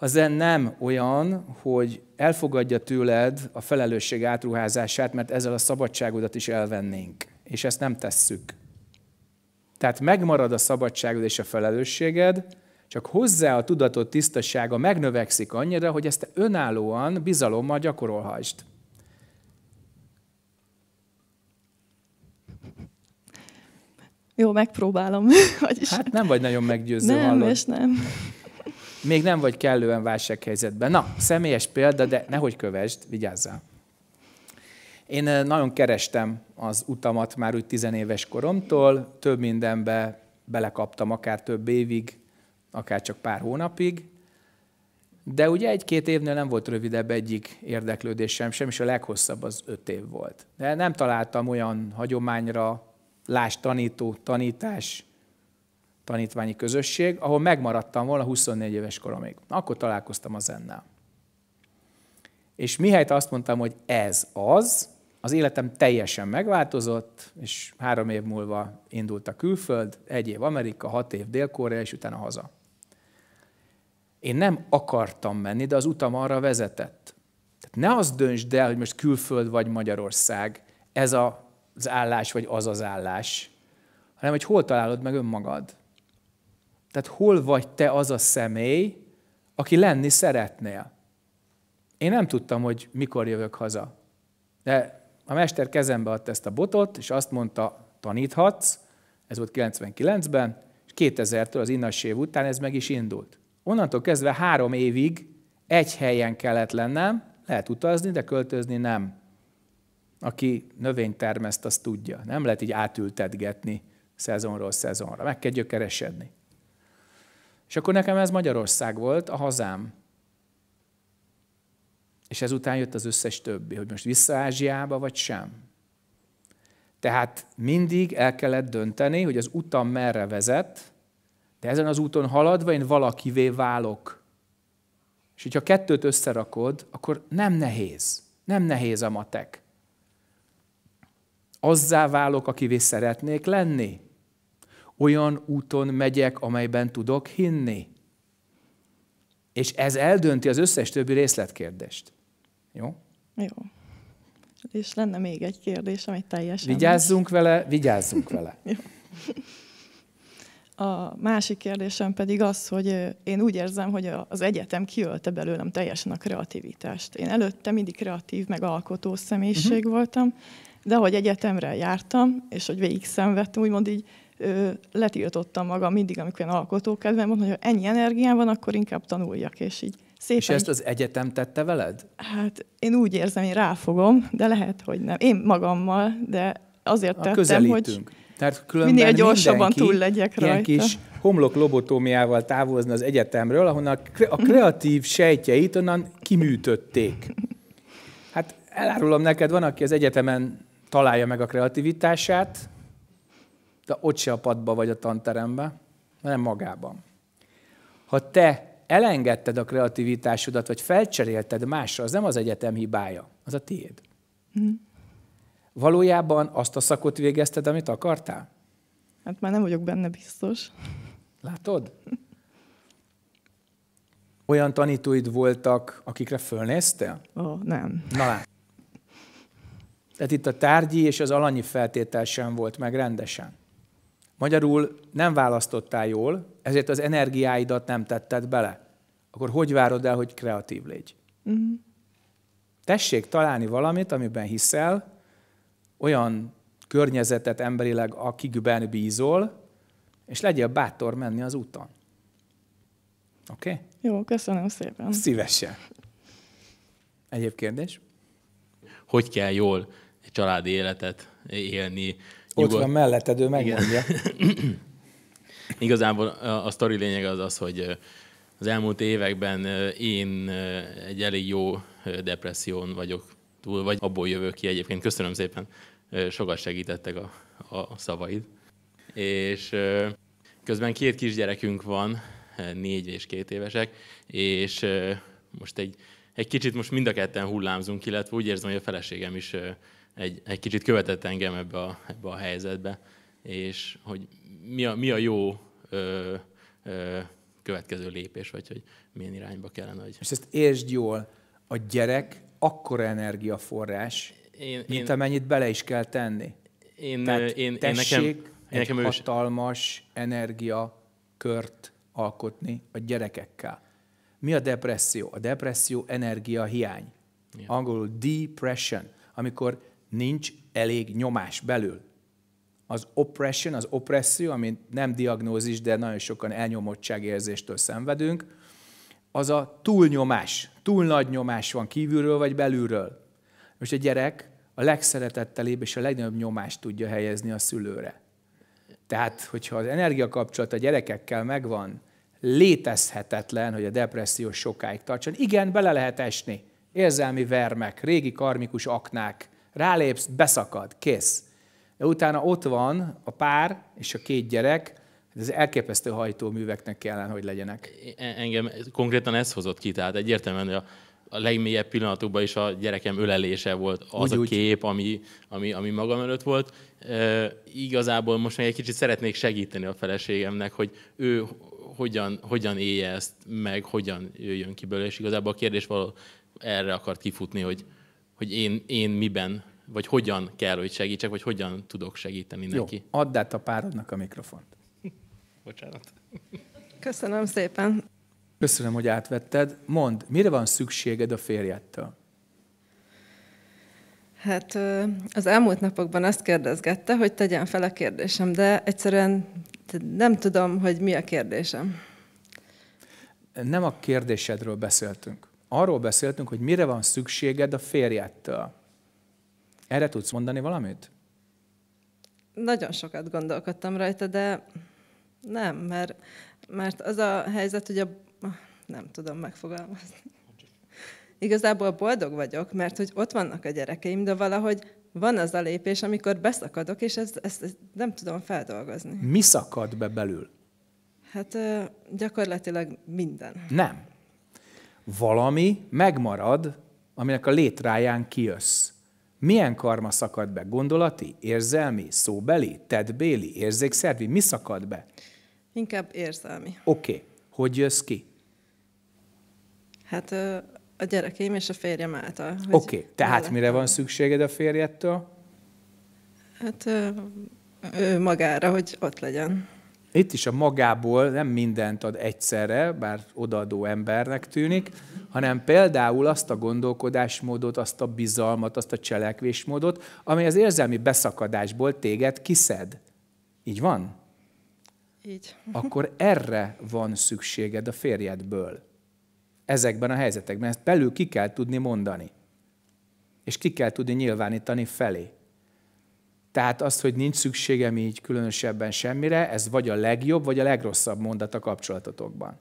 A zen nem olyan, hogy elfogadja tőled a felelősség átruházását, mert ezzel a szabadságodat is elvennénk és ezt nem tesszük. Tehát megmarad a szabadságod és a felelősséged, csak hozzá a tudatot tisztasága megnövekszik annyira, hogy ezt te önállóan, bizalommal gyakorolhasd. Jó, megpróbálom. Vagyis... Hát nem vagy nagyon meggyőző, Nem, hallod. és nem. Még nem vagy kellően válsághelyzetben. Na, személyes példa, de nehogy kövesd, vigyázzál. Én eh, nagyon kerestem az utamat már úgy tizenéves koromtól, több mindenbe belekaptam, akár több évig, akár csak pár hónapig, de ugye egy-két évnél nem volt rövidebb egyik érdeklődésem sem, és a leghosszabb az öt év volt. De nem találtam olyan hagyományra, lás tanító, tanítás, tanítványi közösség, ahol megmaradtam volna 24 éves koromig. Akkor találkoztam a zennel. És mihelyt azt mondtam, hogy ez az, az életem teljesen megváltozott, és három év múlva indult a külföld, egy év Amerika, hat év Dél-Korea, és utána haza. Én nem akartam menni, de az utam arra vezetett. Tehát ne azt döntsd el, hogy most külföld vagy Magyarország, ez az állás vagy az az állás, hanem hogy hol találod meg önmagad. Tehát hol vagy te az a személy, aki lenni szeretnél. Én nem tudtam, hogy mikor jövök haza. De a mester kezembe adta ezt a botot, és azt mondta, taníthatsz, ez volt 99-ben, és 2000-től az innas év után ez meg is indult. Onnantól kezdve három évig egy helyen kellett lennem, lehet utazni, de költözni nem. Aki növényt termeszt, azt tudja. Nem lehet így átültetgetni szezonról szezonra. Meg kell gyökeresedni. És akkor nekem ez Magyarország volt, a hazám. És ezután jött az összes többi, hogy most vissza Ázsiába, vagy sem. Tehát mindig el kellett dönteni, hogy az utam merre vezet, de ezen az úton haladva én valakivé válok. És hogyha kettőt összerakod, akkor nem nehéz. Nem nehéz a matek. Azzá válok, akivé szeretnék lenni. Olyan úton megyek, amelyben tudok hinni. És ez eldönti az összes többi részletkérdést. Jó? Jó. És lenne még egy kérdés, amit teljesen... Vigyázzunk vele, vigyázzunk vele. Jó. A másik kérdésem pedig az, hogy én úgy érzem, hogy az egyetem kiölte belőlem teljesen a kreativitást. Én előtte mindig kreatív, meg alkotó személyiség uh-huh. voltam, de ahogy egyetemre jártam, és hogy végig szenvedtem, úgymond így ö, letiltottam magam mindig, amikor ilyen alkotókedvem volt, hogy ha ennyi energiám van, akkor inkább tanuljak, és így Szépen. És ezt az egyetem tette veled? Hát én úgy érzem, én ráfogom, de lehet, hogy nem. Én magammal, de azért tettem, közelítünk. hogy tehát minél gyorsabban túl legyek ilyen kis homlok lobotómiával távozna az egyetemről, ahonnan a kreatív sejtjeit onnan kiműtötték. Hát elárulom neked, van, aki az egyetemen találja meg a kreativitását, de ott se a padba vagy a tanterembe, hanem magában. Ha te elengedted a kreativitásodat, vagy felcserélted másra, az nem az egyetem hibája, az a tiéd. Mm. Valójában azt a szakot végezted, amit akartál? Hát már nem vagyok benne biztos. Látod? Olyan tanítóid voltak, akikre fölnéztél? Ó, oh, nem. Na lát. Tehát itt a tárgyi és az alanyi feltétel sem volt meg rendesen. Magyarul nem választottál jól, ezért az energiáidat nem tetted bele. Akkor hogy várod el, hogy kreatív légy? Uh-huh. Tessék találni valamit, amiben hiszel, olyan környezetet emberileg, akikben bízol, és legyél bátor menni az úton. Oké? Okay? Jó, köszönöm szépen. Szívesen. Egyéb kérdés? Hogy kell jól egy családi életet élni? Ott van melletted, ő megmondja. Igazából a, a sztori lényeg az az, hogy az elmúlt években én egy elég jó depresszión vagyok túl, vagy abból jövök ki egyébként. Köszönöm szépen, sokat segítettek a, a szavaid. És közben két kisgyerekünk van, négy és két évesek, és most egy, egy kicsit most mind a ketten hullámzunk, illetve úgy érzem, hogy a feleségem is egy, egy kicsit követett engem ebbe a, ebbe a helyzetbe, és hogy mi a, mi a jó ö, ö, következő lépés, vagy hogy milyen irányba kellene. Hogy... És ezt értsd jól, a gyerek akkora energiaforrás, én, mint amennyit bele is kell tenni. Én, Tehát én, tessék én nekem, én nekem egy ős... hatalmas energiakört alkotni a gyerekekkel. Mi a depresszió? A depresszió energiahiány. Yeah. Angolul depression, amikor nincs elég nyomás belül. Az oppression, az oppresszió, ami nem diagnózis, de nagyon sokan elnyomottságérzéstől szenvedünk, az a túlnyomás, túl nagy nyomás van kívülről vagy belülről. Most a gyerek a legszeretettelébb és a legnagyobb nyomást tudja helyezni a szülőre. Tehát, hogyha az energiakapcsolat a gyerekekkel megvan, létezhetetlen, hogy a depresszió sokáig tartson. Igen, bele lehet esni. Érzelmi vermek, régi karmikus aknák, Rálépsz, beszakad, kész. De utána ott van a pár és a két gyerek, hát ez elképesztő hajtóműveknek kellene, hogy legyenek. E, engem konkrétan ez hozott ki, tehát egyértelműen, a, a legmélyebb pillanatokban is a gyerekem ölelése volt az úgy, a kép, ami, ami, ami magam előtt volt. E, igazából most még egy kicsit szeretnék segíteni a feleségemnek, hogy ő hogyan, hogyan élje ezt, meg hogyan jöjjön ki belőle, és igazából a kérdés való erre akart kifutni, hogy, hogy én, én miben, vagy hogyan kell, hogy segítsek, vagy hogyan tudok segíteni Jó, neki. add át a párodnak a mikrofont. Bocsánat. Köszönöm szépen. Köszönöm, hogy átvetted. Mondd, mire van szükséged a férjettől? Hát az elmúlt napokban azt kérdezgette, hogy tegyen fel a kérdésem, de egyszerűen nem tudom, hogy mi a kérdésem. Nem a kérdésedről beszéltünk arról beszéltünk, hogy mire van szükséged a férjettől. Erre tudsz mondani valamit? Nagyon sokat gondolkodtam rajta, de nem, mert, mert az a helyzet, hogy a, nem tudom megfogalmazni. Igazából boldog vagyok, mert hogy ott vannak a gyerekeim, de valahogy van az a lépés, amikor beszakadok, és ezt, ezt, ezt nem tudom feldolgozni. Mi szakad be belül? Hát gyakorlatilag minden. Nem valami megmarad, aminek a létráján kijössz. Milyen karma szakad be? Gondolati, érzelmi, szóbeli, tedbéli, érzékszervi? Mi szakad be? Inkább érzelmi. Oké. Okay. Hogy jössz ki? Hát a gyerekeim és a férjem által. Oké. Okay. Tehát mire lehet. van szükséged a férjettől? Hát ő magára, hogy ott legyen itt is a magából nem mindent ad egyszerre, bár odaadó embernek tűnik, hanem például azt a gondolkodásmódot, azt a bizalmat, azt a cselekvésmódot, amely az érzelmi beszakadásból téged kiszed. Így van? Így. Akkor erre van szükséged a férjedből. Ezekben a helyzetekben. Ezt belül ki kell tudni mondani. És ki kell tudni nyilvánítani felé. Tehát azt, hogy nincs szükségem így különösebben semmire, ez vagy a legjobb, vagy a legrosszabb mondat a kapcsolatotokban.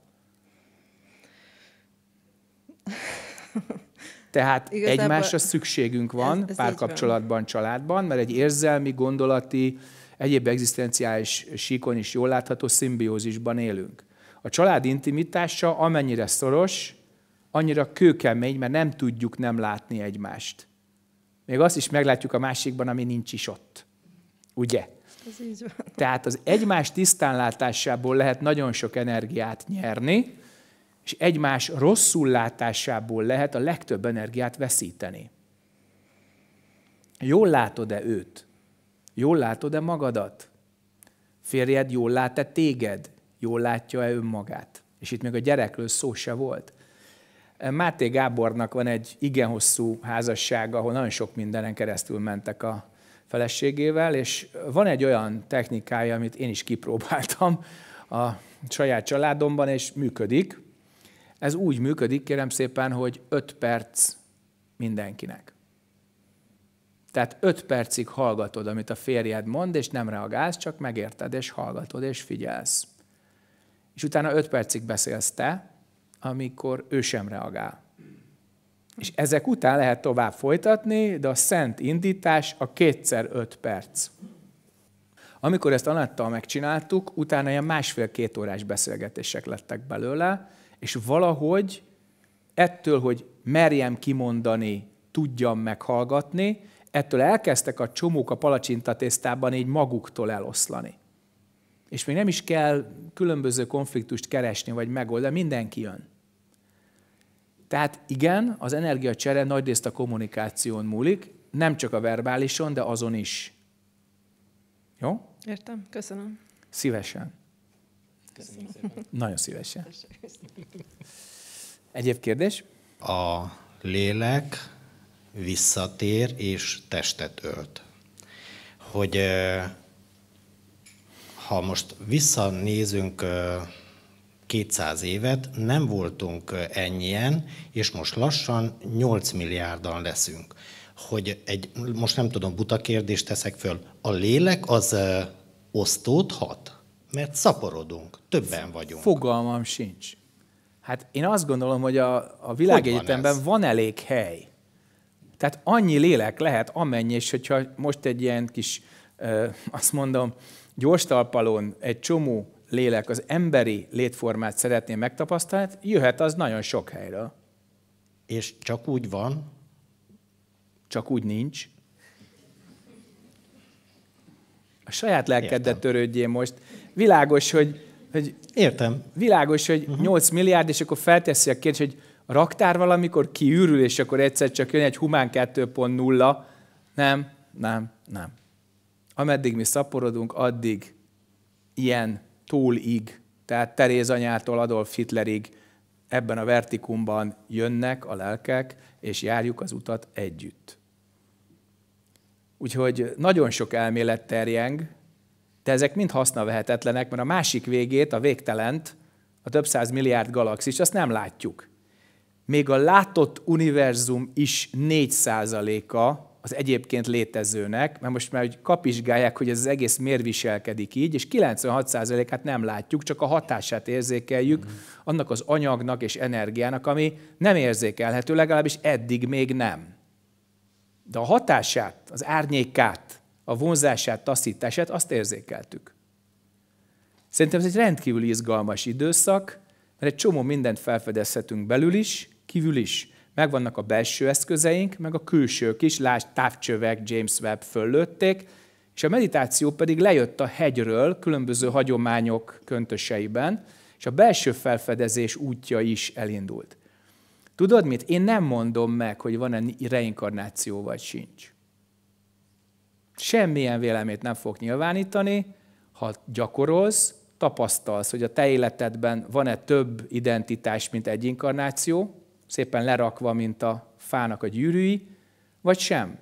Tehát Igazából egymásra szükségünk van ez, ez párkapcsolatban, családban, mert egy érzelmi, gondolati, egyéb egzisztenciális síkon is jól látható szimbiózisban élünk. A család intimitása amennyire szoros, annyira kőkemény, mert nem tudjuk nem látni egymást még azt is meglátjuk a másikban, ami nincs is ott. Ugye? Ez így van. Tehát az egymás tisztánlátásából lehet nagyon sok energiát nyerni, és egymás rosszul látásából lehet a legtöbb energiát veszíteni. Jól látod-e őt? Jól látod-e magadat? Férjed jól lát-e téged? Jól látja-e önmagát? És itt még a gyerekről szó se volt. Máté Gábornak van egy igen hosszú házassága, ahol nagyon sok mindenen keresztül mentek a feleségével, és van egy olyan technikája, amit én is kipróbáltam a saját családomban, és működik. Ez úgy működik, kérem szépen, hogy 5 perc mindenkinek. Tehát 5 percig hallgatod, amit a férjed mond, és nem reagálsz, csak megérted, és hallgatod, és figyelsz. És utána 5 percig beszélsz te, amikor ő sem reagál. És ezek után lehet tovább folytatni, de a szent indítás a kétszer öt perc. Amikor ezt Anettal megcsináltuk, utána ilyen másfél-két órás beszélgetések lettek belőle, és valahogy ettől, hogy merjem kimondani, tudjam meghallgatni, ettől elkezdtek a csomók a palacsintatésztában így maguktól eloszlani. És még nem is kell különböző konfliktust keresni, vagy megoldani, mindenki jön. Tehát igen, az energiacsere nagyrészt a kommunikáción múlik, nem csak a verbálison, de azon is. Jó? Értem, köszönöm. Szívesen. Köszönöm Nagyon szívesen. Egyéb kérdés? A lélek visszatér és testet ölt. Hogy ha most visszanézünk 200 évet, nem voltunk ennyien, és most lassan 8 milliárdan leszünk. Hogy egy, most nem tudom, buta kérdést teszek föl, a lélek az osztódhat? Mert szaporodunk, többen vagyunk. Fogalmam sincs. Hát én azt gondolom, hogy a, a világegyetemben van, van elég hely. Tehát annyi lélek lehet, amennyi, és hogyha most egy ilyen kis, ö, azt mondom, gyors talpalon egy csomó lélek az emberi létformát szeretné megtapasztalni, hát jöhet az nagyon sok helyről. És csak úgy van? Csak úgy nincs. A saját lelkedet törődjél most. Világos, hogy, hogy Értem. Világos, hogy uh-huh. Mhm. 8 milliárd, és akkor felteszi a kérdés, hogy a raktár valamikor kiürül, és akkor egyszer csak jön egy humán 2.0. Nem, nem, nem ameddig mi szaporodunk, addig ilyen túlig, tehát Teréz anyától Adolf Hitlerig ebben a vertikumban jönnek a lelkek, és járjuk az utat együtt. Úgyhogy nagyon sok elmélet terjeng, de ezek mind vehetetlenek, mert a másik végét, a végtelent, a több száz milliárd galaxis, azt nem látjuk. Még a látott univerzum is 4 a az egyébként létezőnek, mert most már hogy kapizsgálják, hogy ez az egész miért viselkedik így, és 96%-át nem látjuk, csak a hatását érzékeljük mm. annak az anyagnak és energiának, ami nem érzékelhető, legalábbis eddig még nem. De a hatását, az árnyékát, a vonzását, taszítását azt érzékeltük. Szerintem ez egy rendkívül izgalmas időszak, mert egy csomó mindent felfedezhetünk belül is, kívül is megvannak a belső eszközeink, meg a külsők is, lásd távcsövek, James Webb föllőtték, és a meditáció pedig lejött a hegyről különböző hagyományok köntöseiben, és a belső felfedezés útja is elindult. Tudod mit? Én nem mondom meg, hogy van-e reinkarnáció vagy sincs. Semmilyen véleményt nem fog nyilvánítani, ha gyakorolsz, tapasztalsz, hogy a te életedben van-e több identitás, mint egy inkarnáció, szépen lerakva, mint a fának a gyűrűi, vagy sem.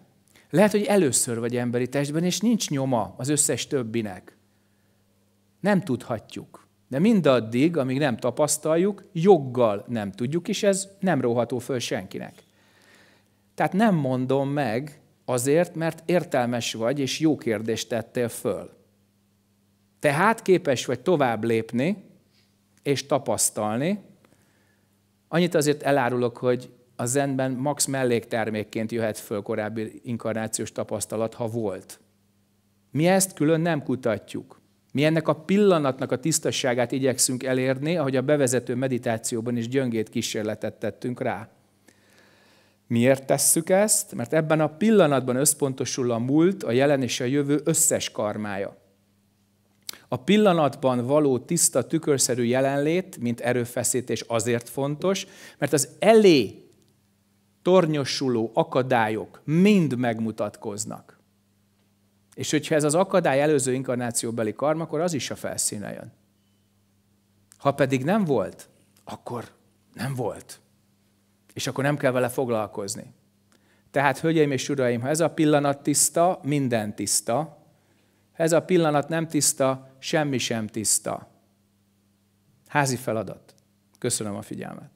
Lehet, hogy először vagy emberi testben, és nincs nyoma az összes többinek. Nem tudhatjuk. De mindaddig, amíg nem tapasztaljuk, joggal nem tudjuk, és ez nem róható föl senkinek. Tehát nem mondom meg azért, mert értelmes vagy, és jó kérdést tettél föl. Tehát képes vagy tovább lépni, és tapasztalni, Annyit azért elárulok, hogy a zenben max melléktermékként jöhet föl korábbi inkarnációs tapasztalat, ha volt. Mi ezt külön nem kutatjuk. Mi ennek a pillanatnak a tisztasságát igyekszünk elérni, ahogy a bevezető meditációban is gyöngét kísérletet tettünk rá. Miért tesszük ezt? Mert ebben a pillanatban összpontosul a múlt, a jelen és a jövő összes karmája. A pillanatban való tiszta, tükörszerű jelenlét, mint erőfeszítés azért fontos, mert az elé tornyosuló akadályok mind megmutatkoznak. És hogyha ez az akadály előző inkarnációbeli karma, akkor az is a felszíne jön. Ha pedig nem volt, akkor nem volt. És akkor nem kell vele foglalkozni. Tehát, hölgyeim és uraim, ha ez a pillanat tiszta, minden tiszta. Ha ez a pillanat nem tiszta, semmi sem tiszta. Házi feladat. Köszönöm a figyelmet.